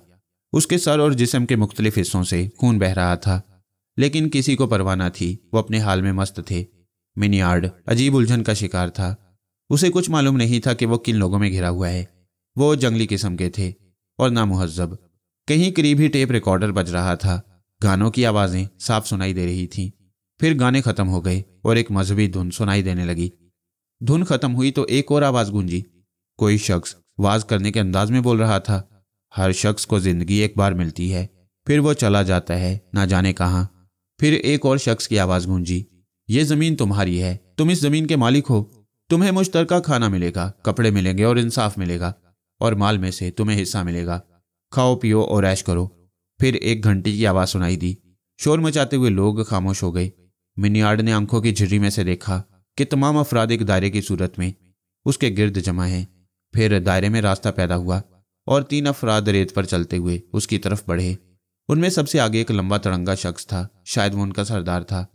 उसके सर और जिसम के मुख्तलिफ हिस्सों से खून बह रहा था लेकिन किसी को परवाह न थी वो अपने हाल में मस्त थे मिनियार्ड अजीब उलझन का शिकार था उसे कुछ मालूम नहीं था कि वो किन लोगों में घिरा हुआ है वो जंगली किस्म के थे और नामहजब कहीं करीब ही टेप रिकॉर्डर बज रहा था गानों की आवाज़ें साफ सुनाई दे रही थीं फिर गाने ख़त्म हो गए और एक मजहबी धुन सुनाई देने लगी धुन ख़त्म हुई तो एक और आवाज़ गूंजी कोई शख्स वाज करने के अंदाज में बोल रहा था हर शख्स को जिंदगी एक बार मिलती है फिर वो चला जाता है ना जाने कहाँ फिर एक और शख्स की आवाज़ गूंजी ये ज़मीन तुम्हारी है तुम इस ज़मीन के मालिक हो तुम्हें मुश्तरका खाना मिलेगा कपड़े मिलेंगे और इंसाफ मिलेगा और माल में से तुम्हें हिस्सा मिलेगा खाओ पियो और ऐश करो फिर एक घंटे की आवाज़ सुनाई दी शोर मचाते हुए लोग खामोश हो गए मिनियार्ड ने आंखों की झिरी में से देखा कि तमाम अफराद एक दायरे की सूरत में उसके गिरद जमा हैं फिर दायरे में रास्ता पैदा हुआ और तीन अफराद रेत पर चलते हुए उसकी तरफ बढ़े उनमें सबसे आगे एक लंबा तड़ंगा शख्स था शायद वो उनका सरदार था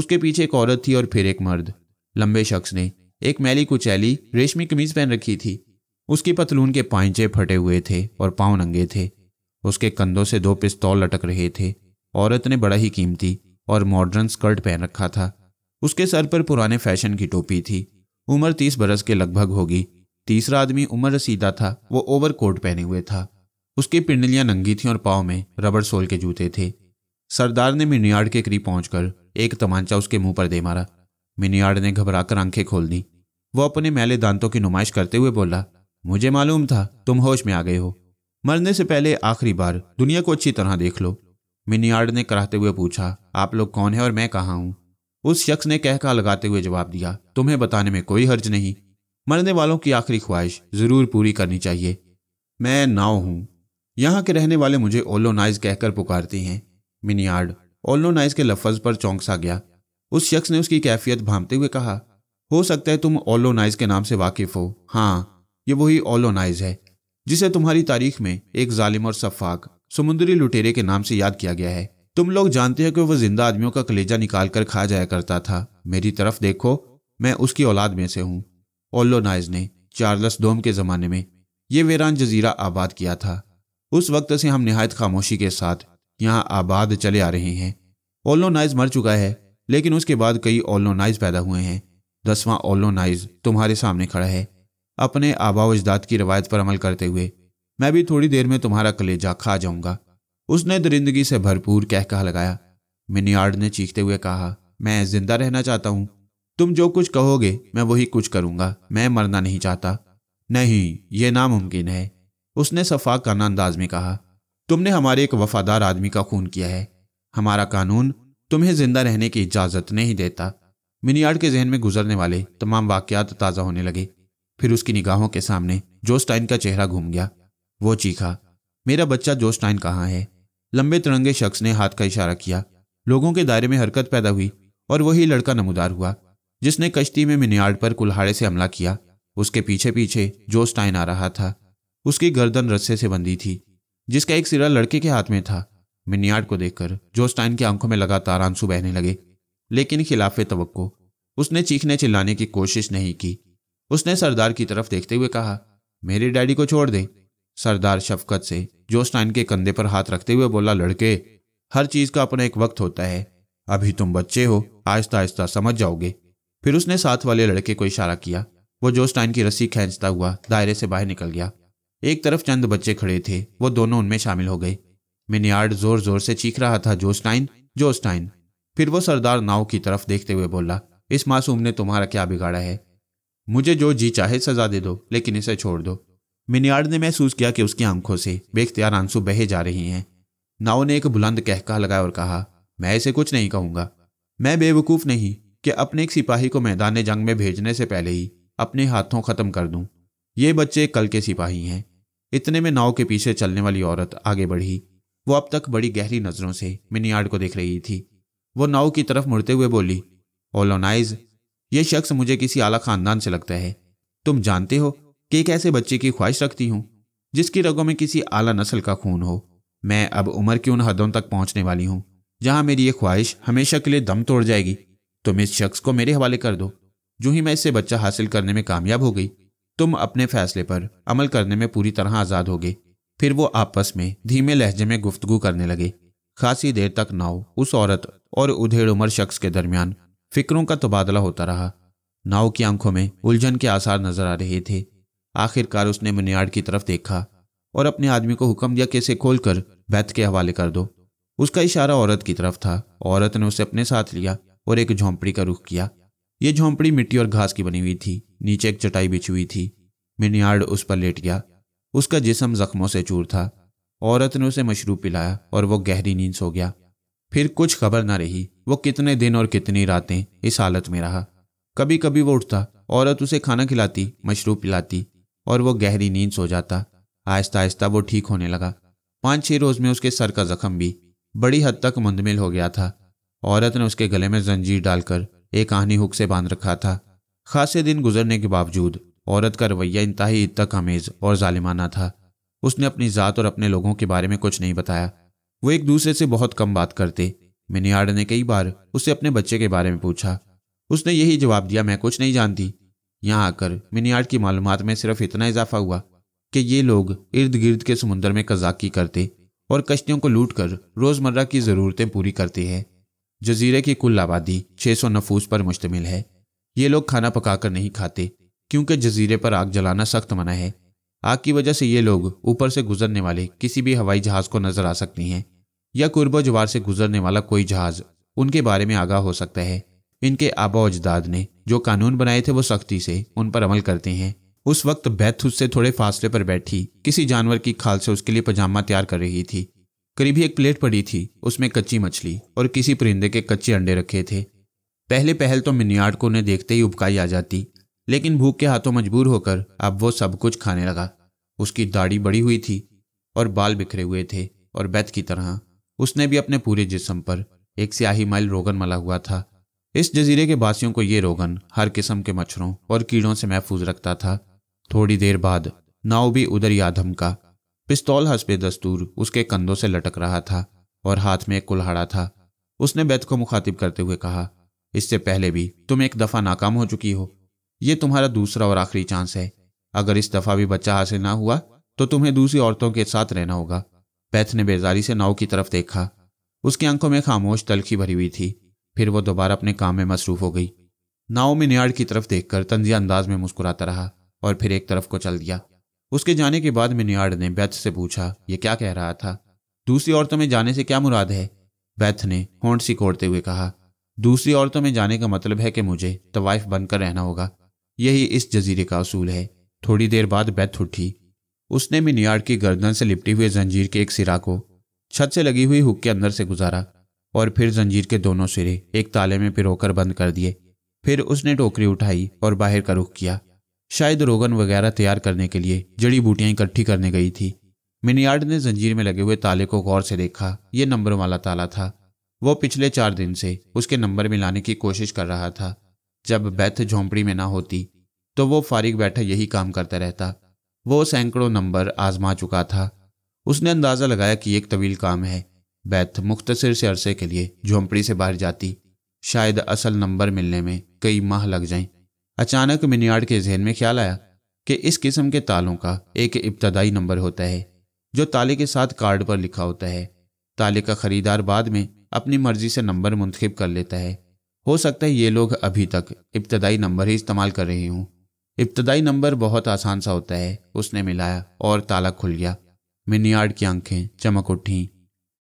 उसके पीछे एक औरत थी और फिर एक मर्द लंबे शख्स ने एक मैली कुचैली रेशमी कमीज पहन रखी थी उसकी पतलून के पाइचे फटे हुए थे और पाँव नंगे थे उसके कंधों से दो पिस्तौल लटक रहे थे औरत ने बड़ा ही कीमती और मॉडर्न स्कर्ट पहन रखा था उसके सर पर पुराने फैशन की टोपी थी उम्र तीस बरस के लगभग होगी तीसरा आदमी उमर रसीदा था वो ओवर कोट पहने हुए था उसकी पिंडलियां नंगी थीं और पाँव में रबड़ सोल के जूते थे सरदार ने मिनियाड़ के करीब पहुंचकर एक तमांचा उसके मुंह पर दे मारा मिनियाड़ ने घबराकर आंखें खोल दी वो अपने मैले दांतों की नुमाइश करते हुए बोला मुझे मालूम था तुम होश में आ गए हो मरने से पहले आखिरी बार दुनिया को अच्छी तरह देख लो मिनियाड़ ने कराहते हुए पूछा आप लोग कौन है और मैं कहाँ हूँ उस शख्स ने कहका लगाते हुए जवाब दिया तुम्हें बताने में कोई हर्ज नहीं मरने वालों की आखिरी ख्वाहिश जरूर पूरी करनी चाहिए मैं नाव हूं यहाँ के रहने वाले मुझे ओलो नाइज कहकर पुकारती हैं मिनियार्ड ओलो नाइज के लफज पर चौंक सा गया उस शख्स ने उसकी कैफियत भांपते हुए कहा हो सकता है तुम ओलो नाइज के नाम से वाकिफ हो हाँ ये वही ओलोनाइज है जिसे तुम्हारी तारीख में एक जालिम और सफाक समुद्री लुटेरे के नाम से याद किया गया है तुम लोग जानते हो कि वह जिंदा आदमियों का कलेजा निकाल कर खा जाया करता था मेरी तरफ देखो मैं उसकी औलाद में से हूँ ओलो नाइज ने चार्लस डोम के ज़माने में ये वीरान जजीरा आबाद किया था उस वक्त से हम नहायत खामोशी के साथ यहाँ आबाद चले आ रहे हैं ओलोनाइज मर चुका है लेकिन उसके बाद कई ओलोनाइज पैदा हुए हैं दसवां ओलोनाइज तुम्हारे सामने खड़ा है अपने आबा की रवायत पर अमल करते हुए मैं भी थोड़ी देर में तुम्हारा कलेजा खा जाऊंगा उसने दरिंदगी से भरपूर कह कहा लगाया मिनियार्ड ने चीखते हुए कहा मैं जिंदा रहना चाहता हूँ तुम जो कुछ कहोगे मैं वही कुछ करूंगा मैं मरना नहीं चाहता नहीं ये नामुमकिन है उसने सफा करना अंदाज में कहा तुमने हमारे एक वफादार आदमी का खून किया है हमारा कानून तुम्हें जिंदा रहने की इजाज़त नहीं देता मिनियाड़ के जहन में गुजरने वाले तमाम वाकयात ताज़ा होने लगे फिर उसकी निगाहों के सामने जोस्टाइन का चेहरा घूम गया वो चीखा मेरा बच्चा जोस्टाइन कहाँ है लंबे तिरंगे शख्स ने हाथ का इशारा किया लोगों के दायरे में हरकत पैदा हुई और वही लड़का नमोदार हुआ जिसने कश्ती में मिनियार्ड पर कुल्हाड़े से हमला किया उसके पीछे पीछे जोस्टाइन आ रहा था उसकी गर्दन रस्से से बंधी थी जिसका एक सिरा लड़के के हाथ में था मिनियार्ड को देखकर जोस्टाइन की आंखों में लगातार आंसू बहने लगे लेकिन खिलाफ तवक्को उसने चीखने चिल्लाने की कोशिश नहीं की उसने सरदार की तरफ देखते हुए कहा मेरे डैडी को छोड़ दे सरदार शफकत से जोस्टाइन के कंधे पर हाथ रखते हुए बोला लड़के हर चीज का अपना एक वक्त होता है अभी तुम बच्चे हो आहिस्ता आहिस्ता समझ जाओगे फिर उसने साथ वाले लड़के को इशारा किया वो जोस्टाइन की रस्सी खींचता हुआ दायरे से बाहर निकल गया एक तरफ चंद बच्चे खड़े थे वो दोनों उनमें शामिल हो गए मिनियार्ड जोर जोर से चीख रहा था जोस्टाइन जोस्टाइन फिर वो सरदार नाव की तरफ देखते हुए बोला इस मासूम ने तुम्हारा क्या बिगाड़ा है मुझे जो जी चाहे सजा दे दो लेकिन इसे छोड़ दो मिनियार्ड ने महसूस किया कि उसकी आंखों से बेख्तियार आंसू बहे जा रही हैं नाव ने एक बुलंद कहका लगाया और कहा मैं इसे कुछ नहीं कहूंगा मैं बेवकूफ़ नहीं कि अपने एक सिपाही को मैदान जंग में भेजने से पहले ही अपने हाथों ख़त्म कर दूं। ये बच्चे कल के सिपाही हैं इतने में नाव के पीछे चलने वाली औरत आगे बढ़ी वो अब तक बड़ी गहरी नज़रों से मिनियार्ड को देख रही थी वो नाव की तरफ मुड़ते हुए बोली ओलोनाइज ये शख्स मुझे किसी आला खानदान से लगता है तुम जानते हो कि एक ऐसे बच्चे की ख्वाहिश रखती हूँ जिसकी रगों में किसी आला नस्ल का खून हो मैं अब उम्र की उन हदों तक पहुँचने वाली हूँ जहाँ मेरी ये ख्वाहिश हमेशा के लिए दम तोड़ जाएगी तुम इस शख्स को मेरे हवाले कर दो जो ही मैं इससे बच्चा हासिल करने में कामयाब हो गई तुम अपने फैसले पर अमल करने में पूरी तरह आज़ाद हो गए फिर वो आपस में धीमे लहजे में गुफ्तगु करने लगे खासी देर तक नाव उस औरत और उधेड़ उमर शख्स के दरमियान फिक्रों का तबादला होता रहा नाव की आंखों में उलझन के आसार नजर आ रहे थे आखिरकार उसने मुनियाड की तरफ देखा और अपने आदमी को हुक्म दिया कि इसे खोलकर बैत के हवाले कर दो उसका इशारा औरत की तरफ था औरत ने उसे अपने साथ लिया और एक झोंपड़ी का रुख किया ये झोंपड़ी मिट्टी और घास की बनी हुई थी नीचे एक चटाई बिछी हुई थी मिनियार्ड उस पर लेट गया उसका जिसम जख्मों से चूर था औरत ने उसे मशरूब पिलाया और वो गहरी नींद सो गया फिर कुछ खबर ना रही वो कितने दिन और कितनी रातें इस हालत में रहा कभी कभी वो उठता औरत उसे खाना खिलाती मशरूब पिलाती और वो गहरी नींद सो जाता आहिस्ता आहिस्ता वो ठीक होने लगा पांच छह रोज में उसके सर का जख्म भी बड़ी हद तक मुंदमिल हो गया था औरत ने उसके गले में जंजीर डालकर एक आहनी हुक से बांध रखा था खासे दिन गुजरने के बावजूद औरत का रवैया इंतहाई तक आमेज और जालिमाना था उसने अपनी ज़ात और अपने लोगों के बारे में कुछ नहीं बताया वो एक दूसरे से बहुत कम बात करते मिनियाड ने कई बार उससे अपने बच्चे के बारे में पूछा उसने यही जवाब दिया मैं कुछ नहीं जानती यहाँ आकर मिनियाड की मालूम में सिर्फ इतना इजाफा हुआ कि ये लोग इर्द गिर्द के समुंदर में कजाकी करते और कश्तियों को लूट कर रोज़मर्रा की ज़रूरतें पूरी करते हैं जजीरे की कुल आबादी 600 नफूस पर मुश्तमिल है ये लोग खाना पकाकर नहीं खाते क्योंकि जजीरे पर आग जलाना सख्त मना है आग की वजह से ये लोग ऊपर से गुजरने वाले किसी भी हवाई जहाज़ को नजर आ सकती हैं या कुर्ब जवार से गुजरने वाला कोई जहाज़ उनके बारे में आगाह हो सकता है इनके आबा अजदाद ने जो कानून बनाए थे वो सख्ती से उन पर अमल करते हैं उस वक्त बैथ उससे थोड़े फासले पर बैठी किसी जानवर की खाल से उसके लिए पजामा तैयार कर रही थी करीबी एक प्लेट पड़ी थी उसमें कच्ची मछली और किसी परिंदे के कच्चे अंडे रखे थे पहले पहल तो मिनियाड को उन्हें देखते ही उबकाई आ जाती लेकिन भूख के हाथों मजबूर होकर अब वो सब कुछ खाने लगा उसकी दाढ़ी बड़ी हुई थी और बाल बिखरे हुए थे और बैत की तरह उसने भी अपने पूरे जिस्म पर एक स्याही माइल रोगन मला हुआ था इस जजीरे के बासियों को ये रोगन हर किस्म के मच्छरों और कीड़ों से महफूज रखता था थोड़ी देर बाद नाव भी उधर याधम का पिस्तौल हसबे दस्तूर उसके कंधों से लटक रहा था और हाथ में एक कुल्हाड़ा था उसने बैत को मुखातिब करते हुए कहा इससे पहले भी तुम एक दफ़ा नाकाम हो चुकी हो यह तुम्हारा दूसरा और आखिरी चांस है अगर इस दफ़ा भी बच्चा हासिल ना हुआ तो तुम्हें दूसरी औरतों के साथ रहना होगा बैथ ने बेजारी से नाव की तरफ देखा उसकी आंखों में खामोश तलखी भरी हुई थी फिर वो दोबारा अपने काम में मसरूफ हो गई नाव में नियाड़ की तरफ देखकर तंजिया अंदाज में मुस्कुराता रहा और फिर एक तरफ को चल दिया उसके जाने के बाद मिनियार्ड ने बैथ से पूछा यह क्या कह रहा था दूसरी औरतों में जाने से क्या मुराद है बैथ ने होंठ सिकोड़ते हुए कहा दूसरी औरतों में जाने का मतलब है कि मुझे तवाइफ बनकर रहना होगा यही इस जजीरे का असूल है थोड़ी देर बाद बैथ उठी उसने मिनियार्ड की गर्दन से लिपटी हुई जंजीर के एक सिरा को छत से लगी हुई हुक के अंदर से गुजारा और फिर जंजीर के दोनों सिरे एक ताले में पिरोकर बंद कर दिए फिर उसने टोकरी उठाई और बाहर का रुख किया शायद रोगन वगैरह तैयार करने के लिए जड़ी बूटियां इकट्ठी करने गई थी मिनियार्ड ने जंजीर में लगे हुए ताले को गौर से देखा यह नंबर वाला ताला था वो पिछले चार दिन से उसके नंबर मिलाने की कोशिश कर रहा था जब बैथ झोंपड़ी में ना होती तो वो फारिग बैठा यही काम करता रहता वो सैकड़ों नंबर आजमा चुका था उसने अंदाज़ा लगाया कि एक तवील काम है बैथ मुख्तसर से अरसे के लिए झोंपड़ी से बाहर जाती शायद असल नंबर मिलने में कई माह लग जाएं अचानक मिनियाड के जहन में ख्याल आया कि इस किस्म के तालों का एक इब्तदाई नंबर होता है जो ताले के साथ कार्ड पर लिखा होता है ताले का खरीदार बाद में अपनी मर्जी से नंबर मुंतखब कर लेता है हो सकता है ये लोग अभी तक इब्तदाई नंबर ही इस्तेमाल कर रहे हों इब्तदाई नंबर बहुत आसान सा होता है उसने मिलाया और ताला खुल गया मिनियाड की आंखें चमक उठीं